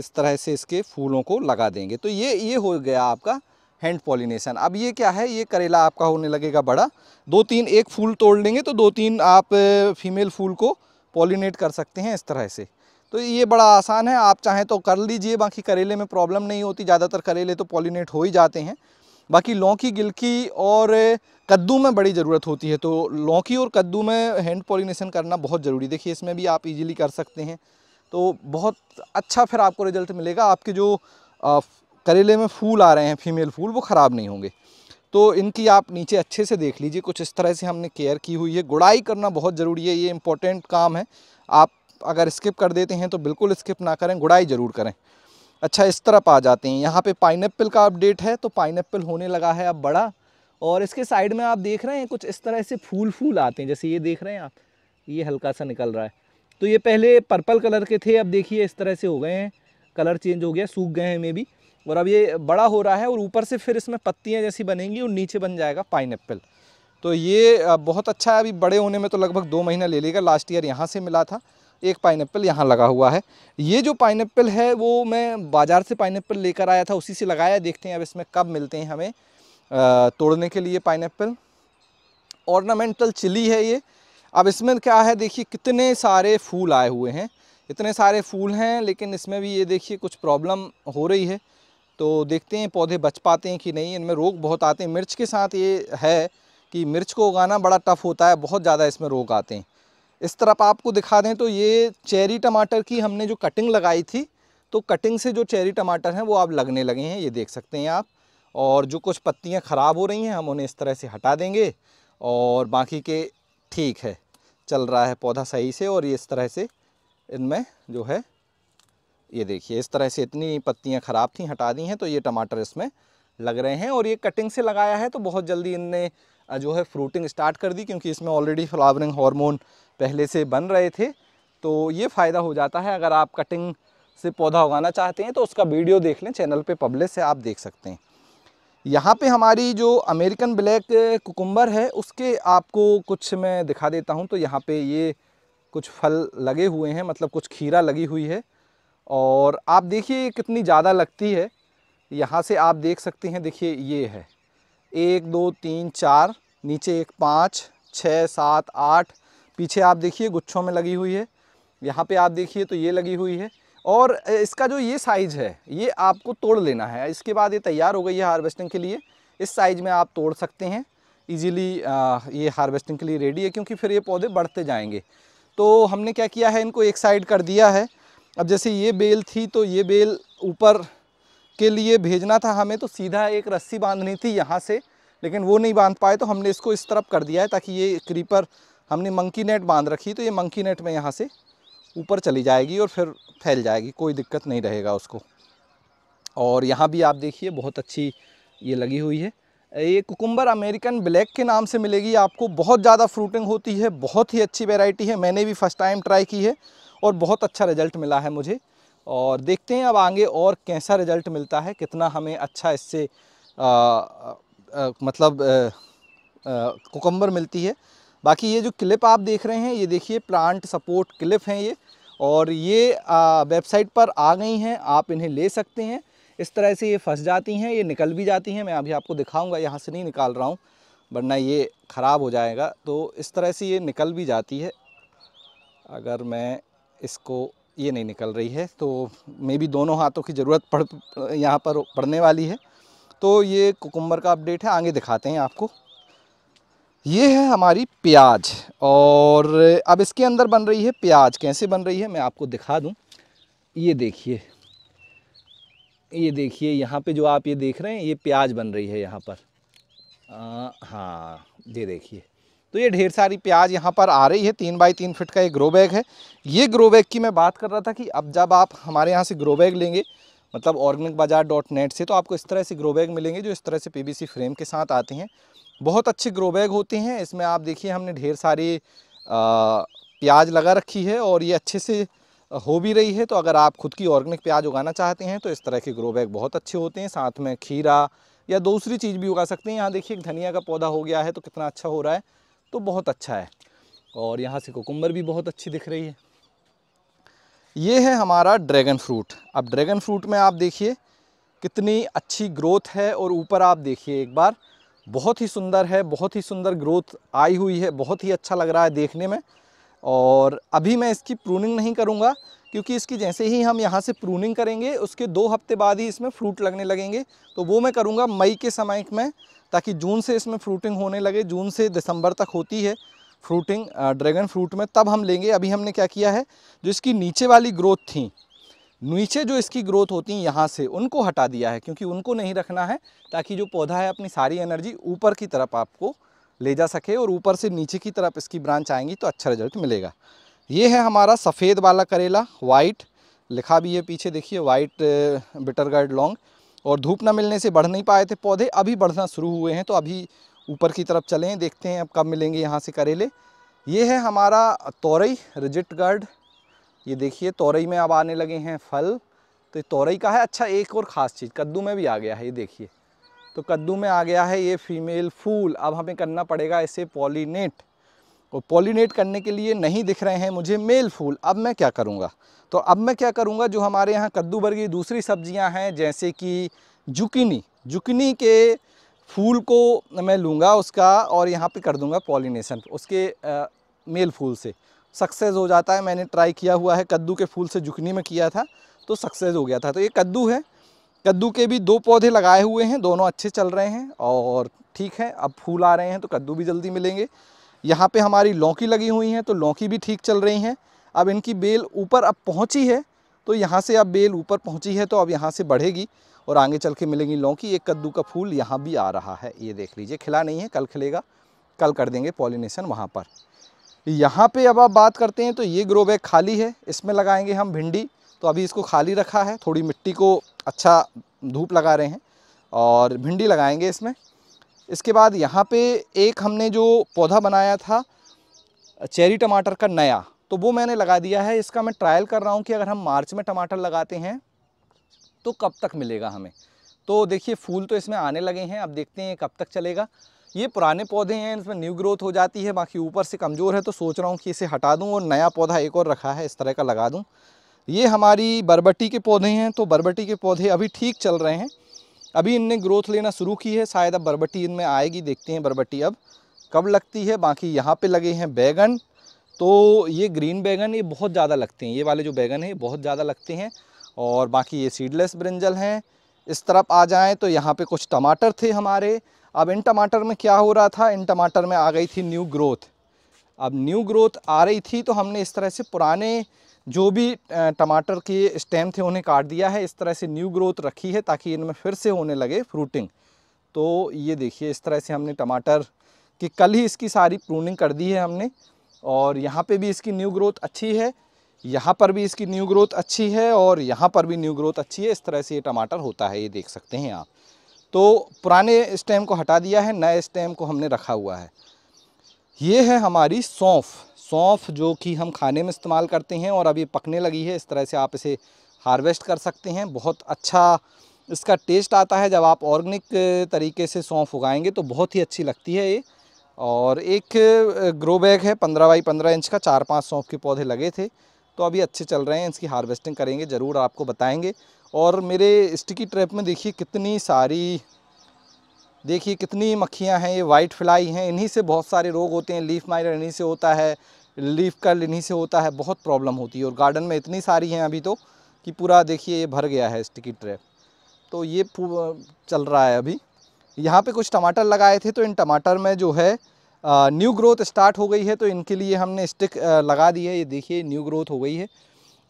इस तरह से इसके फूलों को लगा देंगे तो ये ये हो गया आपका हैंड पॉलिनेशन अब ये क्या है ये करेला आपका होने लगेगा बड़ा दो तीन एक फूल तोड़ लेंगे तो दो तीन आप फीमेल फूल को पॉलिनेट कर सकते हैं इस तरह से तो ये बड़ा आसान है आप चाहें तो कर लीजिए बाकी करेले में प्रॉब्लम नहीं होती ज़्यादातर करेले तो पॉलीनेट हो ही जाते हैं बाकी लौकी गिलकी और कद्दू में बड़ी ज़रूरत होती है तो लौकी और कद्दू में हैंड पॉलिनेशन करना बहुत ज़रूरी देखिए इसमें भी आप इजीली कर सकते हैं तो बहुत अच्छा फिर आपको रिजल्ट मिलेगा आपके जो आ, करेले में फूल आ रहे हैं फीमेल फूल वो ख़राब नहीं होंगे तो इनकी आप नीचे अच्छे से देख लीजिए कुछ इस तरह से हमने केयर की हुई है गुड़ाई करना बहुत ज़रूरी है ये इम्पोर्टेंट काम है आप अगर स्किप कर देते हैं तो बिल्कुल स्किप ना करें गुड़ाई ज़रूर करें अच्छा इस तरफ आ जाते हैं यहाँ पे पाइन का अपडेट है तो पाइन होने लगा है अब बड़ा और इसके साइड में आप देख रहे हैं कुछ इस तरह से फूल फूल आते हैं जैसे ये देख रहे हैं आप ये हल्का सा निकल रहा है तो ये पहले पर्पल कलर के थे अब देखिए इस तरह से हो गए हैं कलर चेंज हो गया सूख गए हैं मे भी और अब ये बड़ा हो रहा है और ऊपर से फिर इसमें पत्तियाँ जैसी बनेंगी और नीचे बन जाएगा पाइन तो ये बहुत अच्छा है अभी बड़े होने में तो लगभग दो महीना ले लेगा लास्ट ईयर यहाँ से मिला था एक पाइनएप्पल यहाँ लगा हुआ है ये जो पाइनएप्पल है वो मैं बाज़ार से पाइनएप्पल लेकर आया था उसी से लगाया देखते हैं अब इसमें कब मिलते हैं हमें तोड़ने के लिए पाइनएप्पल ऑर्नामेंटल चिली है ये अब इसमें क्या है देखिए कितने सारे फूल आए हुए हैं इतने सारे फूल हैं लेकिन इसमें भी ये देखिए कुछ प्रॉब्लम हो रही है तो देखते हैं पौधे बच पाते हैं कि नहीं इनमें रोग बहुत आते हैं मिर्च के साथ ये है कि मिर्च को उगाना बड़ा टफ़ होता है बहुत ज़्यादा इसमें रोग आते हैं इस तरफ आपको दिखा दें तो ये चेरी टमाटर की हमने जो कटिंग लगाई थी तो कटिंग से जो चेरी टमाटर हैं वो आप लगने लगे हैं ये देख सकते हैं आप और जो कुछ पत्तियां ख़राब हो रही हैं हम उन्हें इस तरह से हटा देंगे और बाकी के ठीक है चल रहा है पौधा सही से और ये इस तरह से इनमें जो है ये देखिए इस तरह से इतनी पत्तियां ख़राब थी हटा दी हैं तो ये टमाटर इसमें लग रहे हैं और ये कटिंग से लगाया है तो बहुत जल्दी इनने जो है फ्रूटिंग स्टार्ट कर दी क्योंकि इसमें ऑलरेडी फ्लावरिंग हार्मोन पहले से बन रहे थे तो ये फ़ायदा हो जाता है अगर आप कटिंग से पौधा उगाना चाहते हैं तो उसका वीडियो देख लें चैनल पे पब्लिश है आप देख सकते हैं यहाँ पे हमारी जो अमेरिकन ब्लैक कुकुम्बर है उसके आपको कुछ मैं दिखा देता हूँ तो यहाँ पे ये कुछ फल लगे हुए हैं मतलब कुछ खीरा लगी हुई है और आप देखिए कितनी ज़्यादा लगती है यहाँ से आप देख सकते हैं देखिए ये है एक दो तीन चार नीचे एक पाँच छः सात आठ पीछे आप देखिए गुच्छों में लगी हुई है यहाँ पे आप देखिए तो ये लगी हुई है और इसका जो ये साइज़ है ये आपको तोड़ लेना है इसके बाद ये तैयार हो गई है हार्वेस्टिंग के लिए इस साइज़ में आप तोड़ सकते हैं ईजिली ये हार्वेस्टिंग के लिए रेडी है क्योंकि फिर ये पौधे बढ़ते जाएंगे तो हमने क्या किया है इनको एक साइड कर दिया है अब जैसे ये बेल थी तो ये बेल ऊपर के लिए भेजना था हमें तो सीधा एक रस्सी बांधनी थी यहाँ से लेकिन वो नहीं बांध पाए तो हमने इसको इस तरफ कर दिया है ताकि ये क्रीपर हमने मंकी नेट बांध रखी तो ये मंकी नेट में यहाँ से ऊपर चली जाएगी और फिर फैल जाएगी कोई दिक्कत नहीं रहेगा उसको और यहाँ भी आप देखिए बहुत अच्छी ये लगी हुई है ये कुकुम्बर अमेरिकन ब्लैक के नाम से मिलेगी आपको बहुत ज़्यादा फ्रूटिंग होती है बहुत ही अच्छी वेराइटी है मैंने भी फ़र्स्ट टाइम ट्राई की है और बहुत अच्छा रिजल्ट मिला है मुझे और देखते हैं अब आगे और कैसा रिज़ल्ट मिलता है कितना हमें अच्छा इससे आ, आ, आ, मतलब कोकम्बर मिलती है बाकी ये जो क्लिप आप देख रहे हैं ये देखिए प्लांट सपोर्ट क्लिप हैं ये और ये वेबसाइट पर आ गई हैं आप इन्हें ले सकते हैं इस तरह से ये फंस जाती हैं ये निकल भी जाती हैं मैं अभी आपको दिखाऊंगा यहाँ से नहीं निकाल रहा हूँ वरना ये ख़राब हो जाएगा तो इस तरह से ये निकल भी जाती है अगर मैं इसको ये नहीं निकल रही है तो मे बी दोनों हाथों की ज़रूरत पड़ यहाँ पर पड़ने वाली है तो ये कुकुम्बर का अपडेट है आगे दिखाते हैं आपको ये है हमारी प्याज और अब इसके अंदर बन रही है प्याज कैसे बन रही है मैं आपको दिखा दूँ ये देखिए ये देखिए यहाँ पे जो आप ये देख रहे हैं ये प्याज बन रही है यहाँ पर आ, हाँ ये देखिए तो ये ढेर सारी प्याज यहाँ पर आ रही है तीन बाई तीन फिट का ये ग्रो बैग है ये ग्रो बैग की मैं बात कर रहा था कि अब जब आप हमारे यहाँ से ग्रो बैग लेंगे मतलब ऑर्गेनिक बाजार डॉट नेट से तो आपको इस तरह से ग्रो बैग मिलेंगे जो इस तरह से पीबीसी फ्रेम के साथ आते हैं बहुत अच्छे ग्रो बैग होते हैं इसमें आप देखिए हमने ढेर सारी प्याज लगा रखी है और ये अच्छे से हो भी रही है तो अगर आप खुद की ऑर्गेनिक प्याज उगाना चाहते हैं तो इस तरह के ग्रो बैग बहुत अच्छे होते हैं साथ में खीरा या दूसरी चीज़ भी उगा सकते हैं यहाँ देखिए धनिया का पौधा हो गया है तो कितना अच्छा हो रहा है तो बहुत अच्छा है और यहाँ से कोकुम्बर भी बहुत अच्छी दिख रही है ये है हमारा ड्रैगन फ्रूट अब ड्रैगन फ्रूट में आप देखिए कितनी अच्छी ग्रोथ है और ऊपर आप देखिए एक बार बहुत ही सुंदर है बहुत ही सुंदर ग्रोथ आई हुई है बहुत ही अच्छा लग रहा है देखने में और अभी मैं इसकी प्रूनिंग नहीं करूँगा क्योंकि इसकी जैसे ही हम यहाँ से प्रूनिंग करेंगे उसके दो हफ्ते बाद ही इसमें फ्रूट लगने लगेंगे तो वो मैं करूँगा मई के समय में ताकि जून से इसमें फ्रूटिंग होने लगे जून से दिसंबर तक होती है फ्रूटिंग ड्रैगन फ्रूट में तब हम लेंगे अभी हमने क्या किया है जो इसकी नीचे वाली ग्रोथ थी नीचे जो इसकी ग्रोथ होती यहाँ से उनको हटा दिया है क्योंकि उनको नहीं रखना है ताकि जो पौधा है अपनी सारी एनर्जी ऊपर की तरफ आपको ले जा सके और ऊपर से नीचे की तरफ इसकी ब्रांच आएंगी तो अच्छा रिजल्ट मिलेगा ये है हमारा सफ़ेद वाला करेला वाइट लिखा भी है पीछे देखिए वाइट बिटरगार्ड लॉन्ग और धूप ना मिलने से बढ़ नहीं पाए थे पौधे अभी बढ़ना शुरू हुए हैं तो अभी ऊपर की तरफ चलें देखते हैं अब कब मिलेंगे यहाँ से करेले ये है हमारा तोरई रिजिट गार्ड ये देखिए तोरई में अब आने लगे हैं फल तो तोरई का है अच्छा एक और ख़ास चीज़ कद्दू में भी आ गया है ये देखिए तो कद्दू में आ गया है ये फीमेल फूल अब हमें करना पड़ेगा इसे पॉलीनेट और पॉलीनेट करने के लिए नहीं दिख रहे हैं मुझे मेल फूल अब मैं क्या करूँगा तो अब मैं क्या करूँगा जो हमारे यहाँ कद्दू वर्गीय दूसरी सब्जियाँ हैं जैसे कि जुकिनी जुकिनी के फूल को मैं लूँगा उसका और यहाँ पे कर दूँगा पॉलिनेशन उसके आ, मेल फूल से सक्सेस हो जाता है मैंने ट्राई किया हुआ है कद्दू के फूल से जुकनी में किया था तो सक्सेस हो गया था तो ये कद्दू है कद्दू के भी दो पौधे लगाए हुए हैं दोनों अच्छे चल रहे हैं और ठीक है अब फूल आ रहे हैं तो कद्दू भी जल्दी मिलेंगे यहाँ पे हमारी लौकी लगी हुई हैं तो लौकी भी ठीक चल रही हैं अब इनकी बेल ऊपर अब पहुँची है तो यहाँ से अब बेल ऊपर पहुँची है तो अब यहाँ से बढ़ेगी और आगे चल के मिलेंगी लौकी एक कद्दू का फूल यहाँ भी आ रहा है ये देख लीजिए खिला नहीं है कल खिलेगा कल कर देंगे पॉलिनेशन वहाँ पर यहाँ पे अब आप बात करते हैं तो ये ग्रो बैग खाली है इसमें लगाएंगे हम भिंडी तो अभी इसको खाली रखा है थोड़ी मिट्टी को अच्छा धूप लगा रहे हैं और भिंडी लगाएंगे इसमें इसके बाद यहाँ पे एक हमने जो पौधा बनाया था चेरी टमाटर का नया तो वो मैंने लगा दिया है इसका मैं ट्रायल कर रहा हूँ कि अगर हम मार्च में टमाटर लगाते हैं तो कब तक मिलेगा हमें तो देखिए फूल तो इसमें आने लगे हैं अब देखते हैं कब तक चलेगा ये पुराने पौधे हैं इसमें न्यू ग्रोथ हो जाती है बाकी ऊपर से कमज़ोर है तो सोच रहा हूँ कि इसे हटा दूँ और नया पौधा एक और रखा है इस तरह का लगा दूँ ये हमारी बरबटी के पौधे हैं तो बरबटी के पौधे अभी ठीक चल रहे हैं अभी इनने ग्रोथ लेना शुरू की है शायद अब बरबट्टी इनमें आएगी देखते हैं बरबट्टी अब कब लगती है बाकी यहाँ पे लगे हैं बैगन तो ये ग्रीन बैगन ये बहुत ज़्यादा लगते हैं ये वाले जो बैगन हैं बहुत ज़्यादा लगते हैं और बाकी ये सीडलेस ब्रिंजल हैं इस तरफ आ जाएँ तो यहाँ पर कुछ टमाटर थे हमारे अब इन टमाटर में क्या हो रहा था इन टमाटर में आ गई थी न्यू ग्रोथ अब न्यू ग्रोथ आ रही थी तो हमने इस तरह से पुराने जो भी टमाटर के स्टेम थे उन्हें काट दिया है इस तरह से न्यू ग्रोथ रखी है ताकि इनमें फिर से होने लगे फ्रूटिंग तो ये देखिए इस तरह से हमने टमाटर की कल ही इसकी सारी प्रूनिंग कर दी है हमने और यहाँ पे भी इसकी न्यू ग्रोथ अच्छी है यहाँ पर भी इसकी न्यू ग्रोथ अच्छी है और यहाँ पर भी न्यू ग्रोथ अच्छी है इस तरह से ये टमाटर होता है ये देख सकते हैं आप तो पुराने स्टेम को हटा दिया है नए स्टेम को हमने रखा हुआ है ये है हमारी सौंफ सौंफ जो कि हम खाने में इस्तेमाल करते हैं और अभी पकने लगी है इस तरह से आप इसे हार्वेस्ट कर सकते हैं बहुत अच्छा इसका टेस्ट आता है जब आप ऑर्गेनिक तरीके से सौंफ उगाएंगे तो बहुत ही अच्छी लगती है ये और एक ग्रो बैग है पंद्रह बाई पंद्रह इंच का चार पाँच सौंफ के पौधे लगे थे तो अभी अच्छे चल रहे हैं इसकी हार्वेस्टिंग करेंगे ज़रूर आपको बताएंगे और मेरे स्टिकी ट्रैप में देखिए कितनी सारी देखिए कितनी मक्खियाँ हैं ये वाइट फ्लाई हैं इन्हीं से बहुत सारे रोग होते हैं लीफ माइनर इन्हीं से होता है लीफ का इन्हीं से होता है बहुत प्रॉब्लम होती है और गार्डन में इतनी सारी हैं अभी तो कि पूरा देखिए ये भर गया है स्टिकी ट्रैप तो ये चल रहा है अभी यहाँ पे कुछ टमाटर लगाए थे तो इन टमाटर में जो है न्यू ग्रोथ स्टार्ट हो गई है तो इनके लिए हमने स्टिक लगा दी है ये देखिए न्यू ग्रोथ हो गई है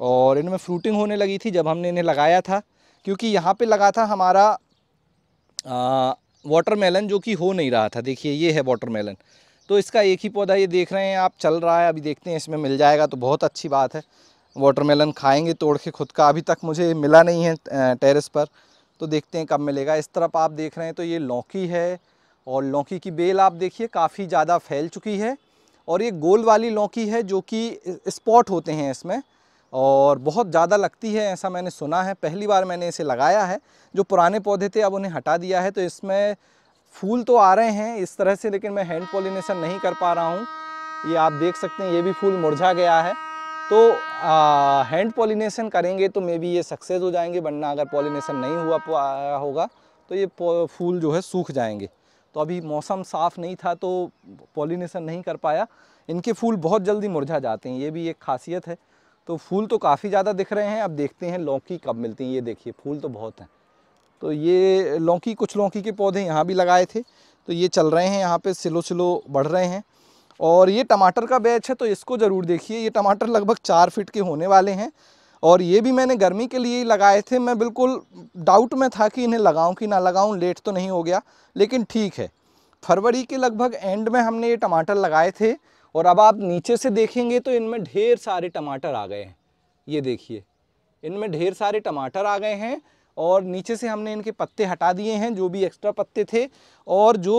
और इनमें फ्रूटिंग होने लगी थी जब हमने इन्हें लगाया था क्योंकि यहाँ पर लगा था हमारा वाटर जो कि हो नहीं रहा था देखिए ये है वाटर तो इसका एक ही पौधा ये देख रहे हैं आप चल रहा है अभी देखते हैं इसमें मिल जाएगा तो बहुत अच्छी बात है वाटरमेलन खाएंगे तोड़ के खुद का अभी तक मुझे मिला नहीं है टेरेस पर तो देखते हैं कब मिलेगा इस तरफ आप देख रहे हैं तो ये लौकी है और लौकी की बेल आप देखिए काफ़ी ज़्यादा फैल चुकी है और ये गोल वाली लौकी है जो कि स्पॉट होते हैं इसमें और बहुत ज़्यादा लगती है ऐसा मैंने सुना है पहली बार मैंने इसे लगाया है जो पुराने पौधे थे अब उन्हें हटा दिया है तो इसमें फूल तो आ रहे हैं इस तरह से लेकिन मैं हैंड पोलिनेशन नहीं कर पा रहा हूँ ये आप देख सकते हैं ये भी फूल मुरझा गया है तो आ, हैंड पोलिनेशन करेंगे तो मे बी ये सक्सेस हो जाएंगे वरना अगर पोलिनेशन नहीं हुआ होगा तो ये फूल जो है सूख जाएंगे तो अभी मौसम साफ़ नहीं था तो पोलिनेशन नहीं कर पाया इनके फूल बहुत जल्दी मुरझा जाते हैं ये भी एक खासियत है तो फूल तो काफ़ी ज़्यादा दिख रहे हैं अब देखते हैं लौकी कब मिलती है ये देखिए फूल तो बहुत हैं तो ये लौकी कुछ लौकी के पौधे यहाँ भी लगाए थे तो ये चल रहे हैं यहाँ पे सिलो सिलो बढ़ रहे हैं और ये टमाटर का बैच है तो इसको ज़रूर देखिए ये टमाटर लगभग चार फिट के होने वाले हैं और ये भी मैंने गर्मी के लिए ही लगाए थे मैं बिल्कुल डाउट में था कि इन्हें लगाऊं कि ना लगाऊं लेट तो नहीं हो गया लेकिन ठीक है फरवरी के लगभग एंड में हमने ये टमाटर लगाए थे और अब आप नीचे से देखेंगे तो इनमें ढेर सारे टमाटर आ गए हैं ये देखिए इनमें ढेर सारे टमाटर आ गए हैं और नीचे से हमने इनके पत्ते हटा दिए हैं जो भी एक्स्ट्रा पत्ते थे और जो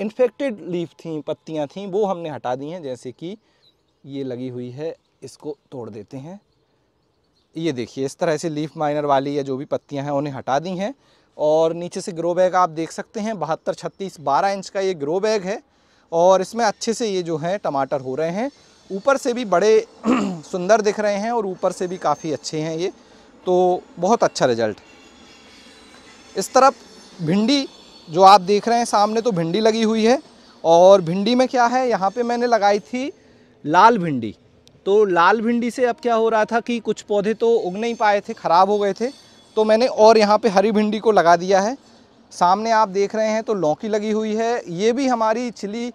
इन्फेक्टेड लीफ थी पत्तियाँ थीं वो हमने हटा दी हैं जैसे कि ये लगी हुई है इसको तोड़ देते हैं ये देखिए इस तरह से लीफ माइनर वाली या जो भी पत्तियां हैं उन्हें हटा दी हैं और नीचे से ग्रो बैग आप देख सकते हैं बहत्तर छत्तीस बारह इंच का ये ग्रो बैग है और इसमें अच्छे से ये जो है टमाटर हो रहे हैं ऊपर से भी बड़े (clears throat) सुंदर दिख रहे हैं और ऊपर से भी काफ़ी अच्छे हैं ये तो बहुत अच्छा रिजल्ट इस तरफ भिंडी जो आप देख रहे हैं सामने तो भिंडी लगी हुई है और भिंडी में क्या है यहाँ पे मैंने लगाई थी लाल भिंडी तो लाल भिंडी से अब क्या हो रहा था कि कुछ पौधे तो उग नहीं पाए थे ख़राब हो गए थे तो मैंने और यहाँ पे हरी भिंडी को लगा दिया है सामने आप देख रहे हैं तो लौकी लगी हुई है ये भी हमारी छिली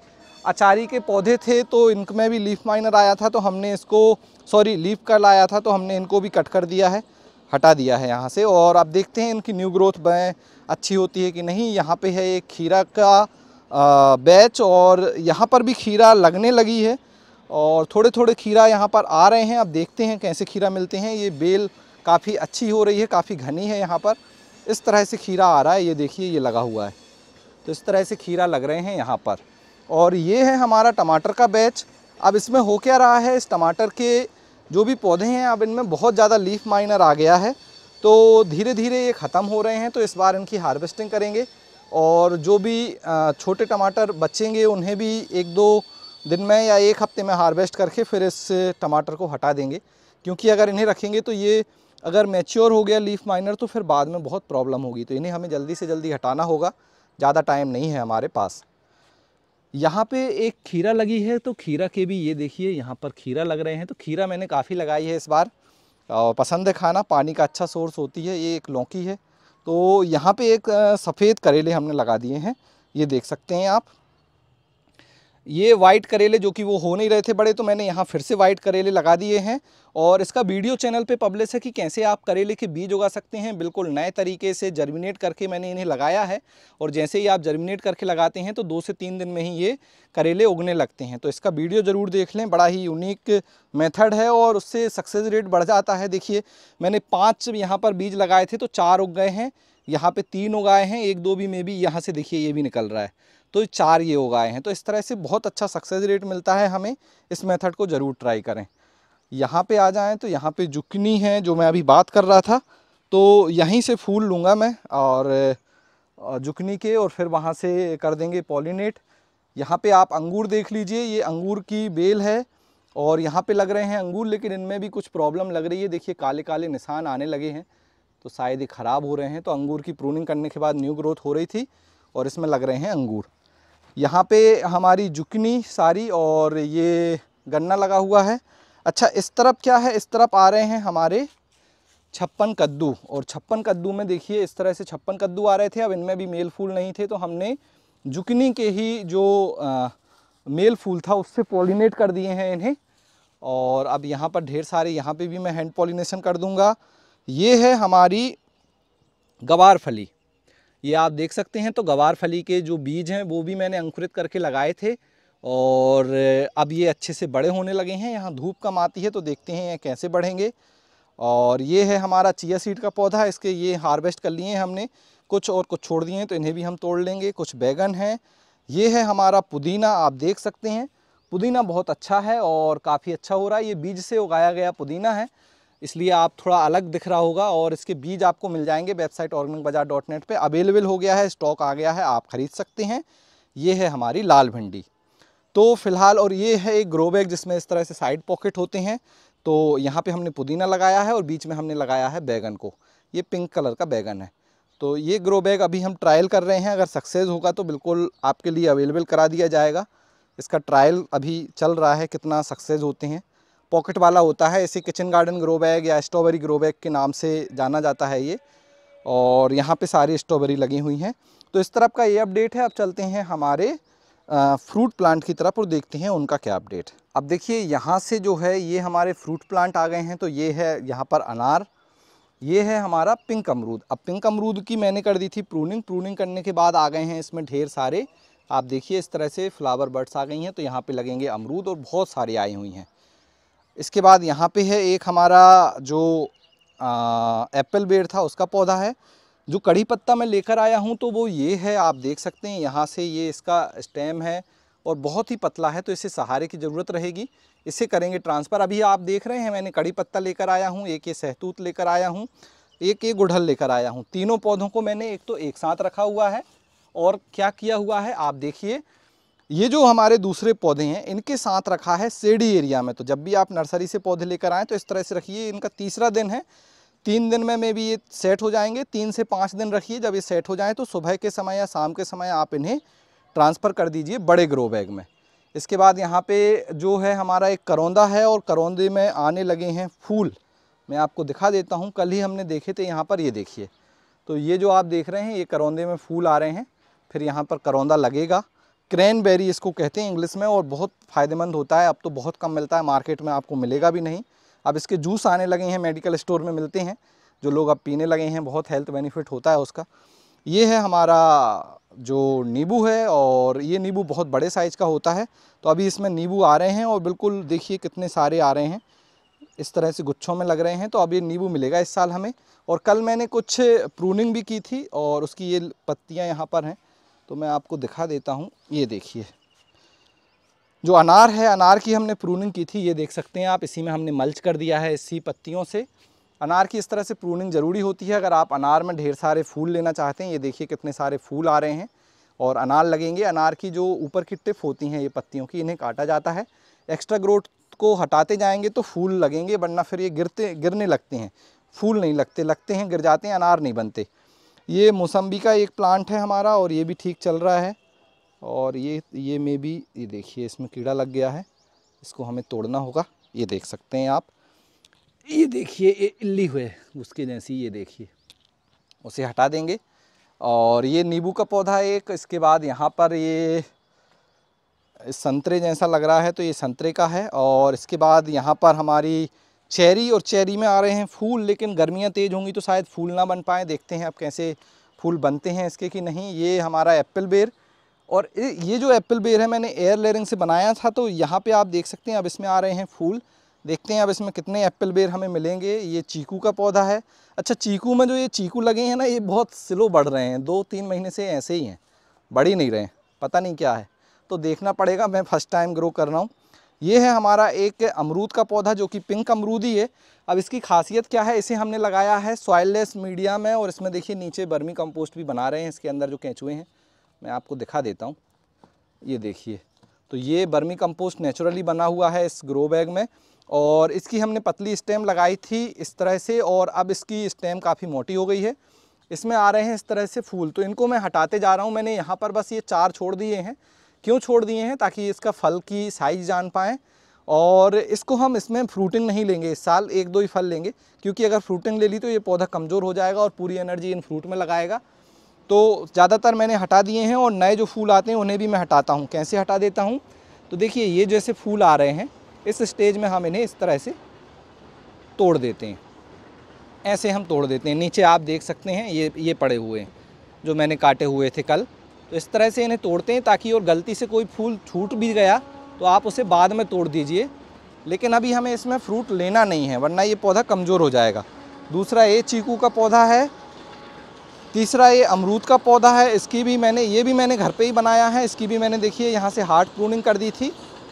अचारी के पौधे थे तो इनमें भी लीफ माइनर आया था तो हमने इसको सॉरी लीफ कर लाया था तो हमने इनको भी कट कर दिया है हटा दिया है यहाँ से और आप देखते हैं इनकी न्यू ग्रोथ बैं अच्छी होती है कि नहीं यहाँ पे है एक खीरा का बैच और यहाँ पर भी खीरा लगने लगी है और थोड़े थोड़े खीरा यहाँ पर आ रहे हैं आप देखते हैं कैसे खीरा मिलते हैं ये बेल काफ़ी अच्छी हो रही है काफ़ी घनी है यहाँ पर इस तरह से खीरा आ रहा है ये देखिए ये लगा हुआ है तो इस तरह से खीरा लग रहे हैं यहाँ पर और ये है हमारा टमाटर का बैच अब इसमें हो क्या रहा है इस टमाटर के जो भी पौधे हैं अब इनमें बहुत ज़्यादा लीफ माइनर आ गया है तो धीरे धीरे ये ख़त्म हो रहे हैं तो इस बार इनकी हार्वेस्टिंग करेंगे और जो भी छोटे टमाटर बचेंगे उन्हें भी एक दो दिन में या एक हफ्ते में हार्वेस्ट करके फिर इस टमाटर को हटा देंगे क्योंकि अगर इन्हें रखेंगे तो ये अगर मैच्योर हो गया लीफ माइनर तो फिर बाद में बहुत प्रॉब्लम होगी तो इन्हें हमें जल्दी से जल्दी हटाना होगा ज़्यादा टाइम नहीं है हमारे पास यहाँ पे एक खीरा लगी है तो खीरा के भी ये देखिए यहाँ पर खीरा लग रहे हैं तो खीरा मैंने काफ़ी लगाई है इस बार और पसंद है खाना पानी का अच्छा सोर्स होती है ये एक लौकी है तो यहाँ पे एक सफ़ेद करेले हमने लगा दिए हैं ये देख सकते हैं आप ये वाइट करेले जो कि वो हो नहीं रहे थे बड़े तो मैंने यहाँ फिर से वाइट करेले लगा दिए हैं और इसका वीडियो चैनल पे पब्लिश है कि कैसे आप करेले के बीज उगा सकते हैं बिल्कुल नए तरीके से जर्मिनेट करके मैंने इन्हें लगाया है और जैसे ही आप जर्मिनेट करके लगाते हैं तो दो से तीन दिन में ही ये करेले उगने लगते हैं तो इसका वीडियो ज़रूर देख लें बड़ा ही यूनिक मेथड है और उससे सक्सेस रेट बढ़ जाता है देखिए मैंने पाँच यहाँ पर बीज लगाए थे तो चार उग गए हैं यहाँ पर तीन उगाए हैं एक दो भी मे भी यहाँ से देखिए ये भी निकल रहा है तो चार ये आए हैं तो इस तरह से बहुत अच्छा सक्सेस रेट मिलता है हमें इस मेथड को ज़रूर ट्राई करें यहाँ पे आ जाएं तो यहाँ पे जुकनी है जो मैं अभी बात कर रहा था तो यहीं से फूल लूँगा मैं और जुकनी के और फिर वहाँ से कर देंगे पॉलीनेट यहाँ पर आप अंगूर देख लीजिए ये अंगूर की बेल है और यहाँ पर लग रहे हैं अंगूर लेकिन इनमें भी कुछ प्रॉब्लम लग रही है देखिए काले काले निशान आने लगे हैं तो शायद ये ख़राब हो रहे हैं तो अंगूर की प्रूनिंग करने के बाद न्यू ग्रोथ हो रही थी और इसमें लग रहे हैं अंगूर यहाँ पे हमारी जुकनी सारी और ये गन्ना लगा हुआ है अच्छा इस तरफ क्या है इस तरफ आ रहे हैं हमारे छप्पन कद्दू और छप्पन कद्दू में देखिए इस तरह से छप्पन कद्दू आ रहे थे अब इनमें भी मेल फूल नहीं थे तो हमने जुकनी के ही जो आ, मेल फूल था उससे पॉलिनेट कर दिए हैं इन्हें और अब यहाँ पर ढेर सारे यहाँ पे भी मैं हैंड पॉलिनेशन कर दूँगा ये है हमारी गवार फली ये आप देख सकते हैं तो गवार फली के जो बीज हैं वो भी मैंने अंकुरित करके लगाए थे और अब ये अच्छे से बड़े होने लगे हैं यहाँ धूप कम आती है तो देखते हैं ये कैसे बढ़ेंगे और ये है हमारा चिया सीड का पौधा इसके ये हार्वेस्ट कर लिए हैं हमने कुछ और कुछ छोड़ दिए हैं तो इन्हें भी हम तोड़ लेंगे कुछ बैगन हैं ये है हमारा पुदीना आप देख सकते हैं पुदीना बहुत अच्छा है और काफ़ी अच्छा हो रहा है ये बीज से उगाया गया पुदीना है इसलिए आप थोड़ा अलग दिख रहा होगा और इसके बीज आपको मिल जाएंगे website organic bazaar dot net पर अवेलेबल हो गया है स्टॉक आ गया है आप ख़रीद सकते हैं ये है हमारी लाल भिंडी तो फ़िलहाल और ये है एक ग्रो बैग जिसमें इस तरह से साइड पॉकेट होते हैं तो यहाँ पे हमने पुदीना लगाया है और बीच में हमने लगाया है बैगन को ये पिंक कलर का बैगन है तो ये ग्रो बैग अभी हम ट्रायल कर रहे हैं अगर सक्सेस होगा तो बिल्कुल आपके लिए अवेलेबल करा दिया जाएगा इसका ट्रायल अभी चल रहा है कितना सक्सेस होते हैं पॉकेट वाला होता है इसे किचन गार्डन ग्रो बैग या स्ट्रॉबेरी ग्रो बैग के नाम से जाना जाता है ये और यहाँ पे सारी स्ट्रॉबेरी लगी हुई हैं तो इस तरफ का ये अपडेट है अब चलते हैं हमारे फ्रूट प्लांट की तरफ और देखते हैं उनका क्या अपडेट अब देखिए यहाँ से जो है ये हमारे फ्रूट प्लांट आ गए हैं तो ये है यहाँ पर अनार ये है हमारा पिंक अमरूद अब पिंक अमरूद की मैंने कर दी थी प्रूनिंग प्रूनिंग करने के बाद आ गए हैं इसमें ढेर सारे आप देखिए इस तरह से फ्लावर बर्ड्स आ गई हैं तो यहाँ पे लगेंगे अमरूद और बहुत सारी आई हुई हैं इसके बाद यहाँ पे है एक हमारा जो आ, एप्पल बेर था उसका पौधा है जो कड़ी पत्ता मैं लेकर आया हूँ तो वो ये है आप देख सकते हैं यहाँ से ये इसका स्टेम है और बहुत ही पतला है तो इसे सहारे की ज़रूरत रहेगी इसे करेंगे ट्रांसफ़र अभी आप देख रहे हैं मैंने कड़ी पत्ता लेकर आया हूँ एक ये सहतूत लेकर आया हूँ एक ये गुढ़ल लेकर आया हूँ तीनों पौधों को मैंने एक तो एक साथ रखा हुआ है और क्या किया हुआ है आप देखिए ये जो हमारे दूसरे पौधे हैं इनके साथ रखा है सेडी एरिया में तो जब भी आप नर्सरी से पौधे लेकर आएँ तो इस तरह से रखिए इनका तीसरा दिन है तीन दिन में मे भी ये सेट हो जाएंगे तीन से पाँच दिन रखिए जब ये सेट हो जाएँ तो सुबह के समय या शाम के समय आप इन्हें ट्रांसफ़र कर दीजिए बड़े ग्रो बैग में इसके बाद यहाँ पे जो है हमारा एक करौंदा है और करौंदे में आने लगे हैं फूल मैं आपको दिखा देता हूँ कल ही हमने देखे थे यहाँ पर ये देखिए तो ये जो आप देख रहे हैं ये करौंदे में फूल आ रहे हैं फिर यहाँ पर करौंदा लगेगा क्रैनबेरी इसको कहते हैं इंग्लिश में और बहुत फ़ायदेमंद होता है अब तो बहुत कम मिलता है मार्केट में आपको मिलेगा भी नहीं अब इसके जूस आने लगे हैं मेडिकल स्टोर में मिलते हैं जो लोग अब पीने लगे हैं बहुत हेल्थ बेनिफिट होता है उसका ये है हमारा जो नींबू है और ये नींबू बहुत बड़े साइज़ का होता है तो अभी इसमें नींबू आ रहे हैं और बिल्कुल देखिए कितने सारे आ रहे हैं इस तरह से गुच्छों में लग रहे हैं तो अब ये नींबू मिलेगा इस साल हमें और कल मैंने कुछ प्रूनिंग भी की थी और उसकी ये पत्तियाँ यहाँ पर हैं तो मैं आपको दिखा देता हूँ ये देखिए जो अनार है अनार की हमने प्रूनिंग की थी ये देख सकते हैं आप इसी में हमने मल्च कर दिया है इसी पत्तियों से अनार की इस तरह से प्रूनिंग ज़रूरी होती है अगर आप अनार में ढेर सारे फूल लेना चाहते हैं ये देखिए कितने सारे फूल आ रहे हैं और अनार लगेंगे अनार की जो ऊपर की टिप होती हैं ये पत्तियों की इन्हें काटा जाता है एक्स्ट्रा ग्रोथ को हटाते जाएंगे तो फूल लगेंगे वरना फिर ये गिरते गिरने लगते हैं फूल नहीं लगते लगते हैं गिर जाते हैं अनार नहीं बनते ये मौसम्बी का एक प्लांट है हमारा और ये भी ठीक चल रहा है और ये ये में भी ये देखिए इसमें कीड़ा लग गया है इसको हमें तोड़ना होगा ये देख सकते हैं आप ये देखिए ये इल्ली हुए उसके जैसी ये देखिए उसे हटा देंगे और ये नींबू का पौधा एक इसके बाद यहाँ पर ये संतरे जैसा लग रहा है तो ये संतरे का है और इसके बाद यहाँ पर हमारी चेरी और चेरी में आ रहे हैं फूल लेकिन गर्मियाँ तेज़ होंगी तो शायद फूल ना बन पाएँ देखते हैं अब कैसे फूल बनते हैं इसके कि नहीं ये हमारा एप्पल बेर और ये जो एप्पल बेर है मैंने एयर लेयरिंग से बनाया था तो यहाँ पे आप देख सकते हैं अब इसमें आ रहे हैं फूल देखते हैं अब इसमें कितने एप्पल बेर हमें मिलेंगे ये चीकू का पौधा है अच्छा चीकू में जो ये चीकू लगे हैं ना ये बहुत स्लो बढ़ रहे हैं दो तीन महीने से ऐसे ही हैं बढ़ ही नहीं रहे हैं पता नहीं क्या है तो देखना पड़ेगा मैं फ़र्स्ट टाइम ग्रो कर रहा हूँ ये है हमारा एक अमरूद का पौधा जो कि पिंक अमरूद ही है अब इसकी खासियत क्या है इसे हमने लगाया है सॉयललेस मीडिया में और इसमें देखिए नीचे बर्मी कंपोस्ट भी बना रहे हैं इसके अंदर जो कैचुए हैं मैं आपको दिखा देता हूँ ये देखिए तो ये बर्मी कंपोस्ट नेचुरली बना हुआ है इस ग्रो बैग में और इसकी हमने पतली स्टेम लगाई थी इस तरह से और अब इसकी स्टेम काफ़ी मोटी हो गई है इसमें आ रहे हैं इस तरह से फूल तो इनको मैं हटाते जा रहा हूँ मैंने यहाँ पर बस ये चार छोड़ दिए हैं क्यों छोड़ दिए हैं ताकि इसका फल की साइज़ जान पाएँ और इसको हम इसमें फ्रूटिंग नहीं लेंगे इस साल एक दो ही फल लेंगे क्योंकि अगर फ्रूटिंग ले ली तो ये पौधा कमज़ोर हो जाएगा और पूरी एनर्जी इन फ्रूट में लगाएगा तो ज़्यादातर मैंने हटा दिए हैं और नए जो फूल आते हैं उन्हें भी मैं हटाता हूँ कैसे हटा देता हूँ तो देखिए ये जैसे फूल आ रहे हैं इस स्टेज में हम इन्हें इस तरह से तोड़ देते हैं ऐसे हम तोड़ देते हैं नीचे आप देख सकते हैं ये ये पड़े हुए हैं जो मैंने काटे हुए थे कल तो इस तरह से इन्हें तोड़ते हैं ताकि और गलती से कोई फूल छूट भी गया तो आप उसे बाद में तोड़ दीजिए लेकिन अभी हमें इसमें फ्रूट लेना नहीं है वरना ये पौधा कमज़ोर हो जाएगा दूसरा ये चीकू का पौधा है तीसरा ये अमरूद का पौधा है इसकी भी मैंने ये भी मैंने घर पे ही बनाया है इसकी भी मैंने देखिए यहाँ से हार्ड प्रूनिंग कर दी थी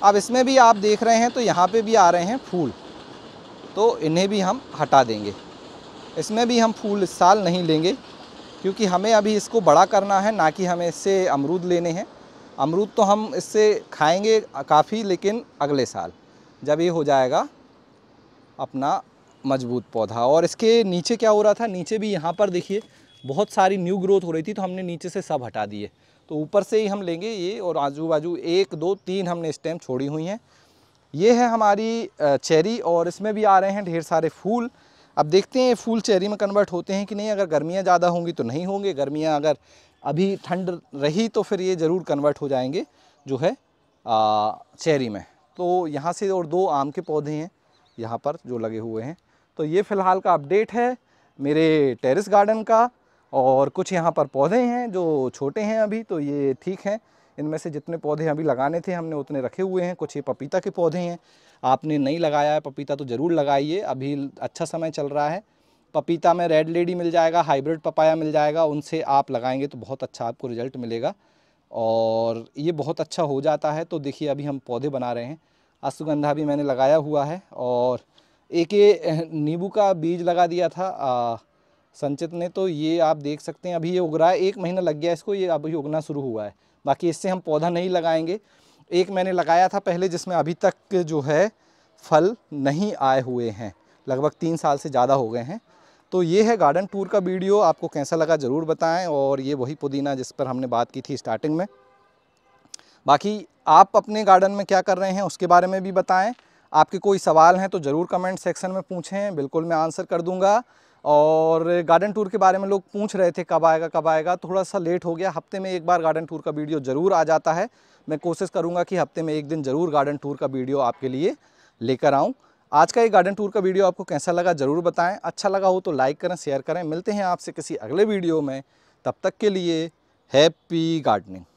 अब इसमें भी आप देख रहे हैं तो यहाँ पे भी आ रहे हैं फूल तो इन्हें भी हम हटा देंगे इसमें भी हम फूल इस साल नहीं लेंगे क्योंकि हमें अभी इसको बड़ा करना है ना कि हमें इससे अमरूद लेने हैं अमरूद तो हम इससे खाएंगे काफ़ी लेकिन अगले साल जब ये हो जाएगा अपना मजबूत पौधा और इसके नीचे क्या हो रहा था नीचे भी यहाँ पर देखिए बहुत सारी न्यू ग्रोथ हो रही थी तो हमने नीचे से सब हटा दिए तो ऊपर से ही हम लेंगे ये और आजू बाजू एक दो तीन हमने टाइम छोड़ी हुई हैं ये है हमारी चेरी और इसमें भी आ रहे हैं ढेर सारे फूल अब देखते हैं फूल चेरी में कन्वर्ट होते हैं कि नहीं अगर गर्मियाँ ज़्यादा होंगी तो नहीं होंगे गर्मियाँ अगर अभी ठंड रही तो फिर ये ज़रूर कन्वर्ट हो जाएंगे जो है आ, चेरी में तो यहाँ से और दो आम के पौधे हैं यहाँ पर जो लगे हुए हैं तो ये फ़िलहाल का अपडेट है मेरे टेरेस गार्डन का और कुछ यहाँ पर पौधे हैं जो छोटे हैं अभी तो ये ठीक हैं इनमें से जितने पौधे अभी लगाने थे हमने उतने रखे हुए हैं कुछ ये पपीता के पौधे हैं आपने नहीं लगाया है पपीता तो ज़रूर लगाइए अभी अच्छा समय चल रहा है पपीता में रेड लेडी मिल जाएगा हाइब्रिड पपाया मिल जाएगा उनसे आप लगाएंगे तो बहुत अच्छा आपको रिजल्ट मिलेगा और ये बहुत अच्छा हो जाता है तो देखिए अभी हम पौधे बना रहे हैं अश्वगंधा भी मैंने लगाया हुआ है और एक ये नींबू का बीज लगा दिया था आ, संचित ने तो ये आप देख सकते हैं अभी ये उग रहा है एक महीना लग गया इसको ये अभी उगना शुरू हुआ है बाकी इससे हम पौधा नहीं लगाएंगे एक मैंने लगाया था पहले जिसमें अभी तक जो है फल नहीं आए हुए हैं लगभग तीन साल से ज़्यादा हो गए हैं तो ये है गार्डन टूर का वीडियो आपको कैसा लगा ज़रूर बताएं और ये वही पुदीना जिस पर हमने बात की थी स्टार्टिंग में बाकी आप अपने गार्डन में क्या कर रहे हैं उसके बारे में भी बताएं आपके कोई सवाल हैं तो ज़रूर कमेंट सेक्शन में पूछें बिल्कुल मैं आंसर कर दूंगा और गार्डन टूर के बारे में लोग पूछ रहे थे कब आएगा कब आएगा थोड़ा सा लेट हो गया हफ्ते में एक बार गार्डन टूर का वीडियो ज़रूर आ जाता है मैं कोशिश करूँगा कि हफ्ते में एक दिन ज़रूर गार्डन टूर का वीडियो आपके लिए लेकर आऊँ आज का ये गार्डन टूर का वीडियो आपको कैसा लगा ज़रूर बताएं अच्छा लगा हो तो लाइक करें शेयर करें मिलते हैं आपसे किसी अगले वीडियो में तब तक के लिए हैप्पी गार्डनिंग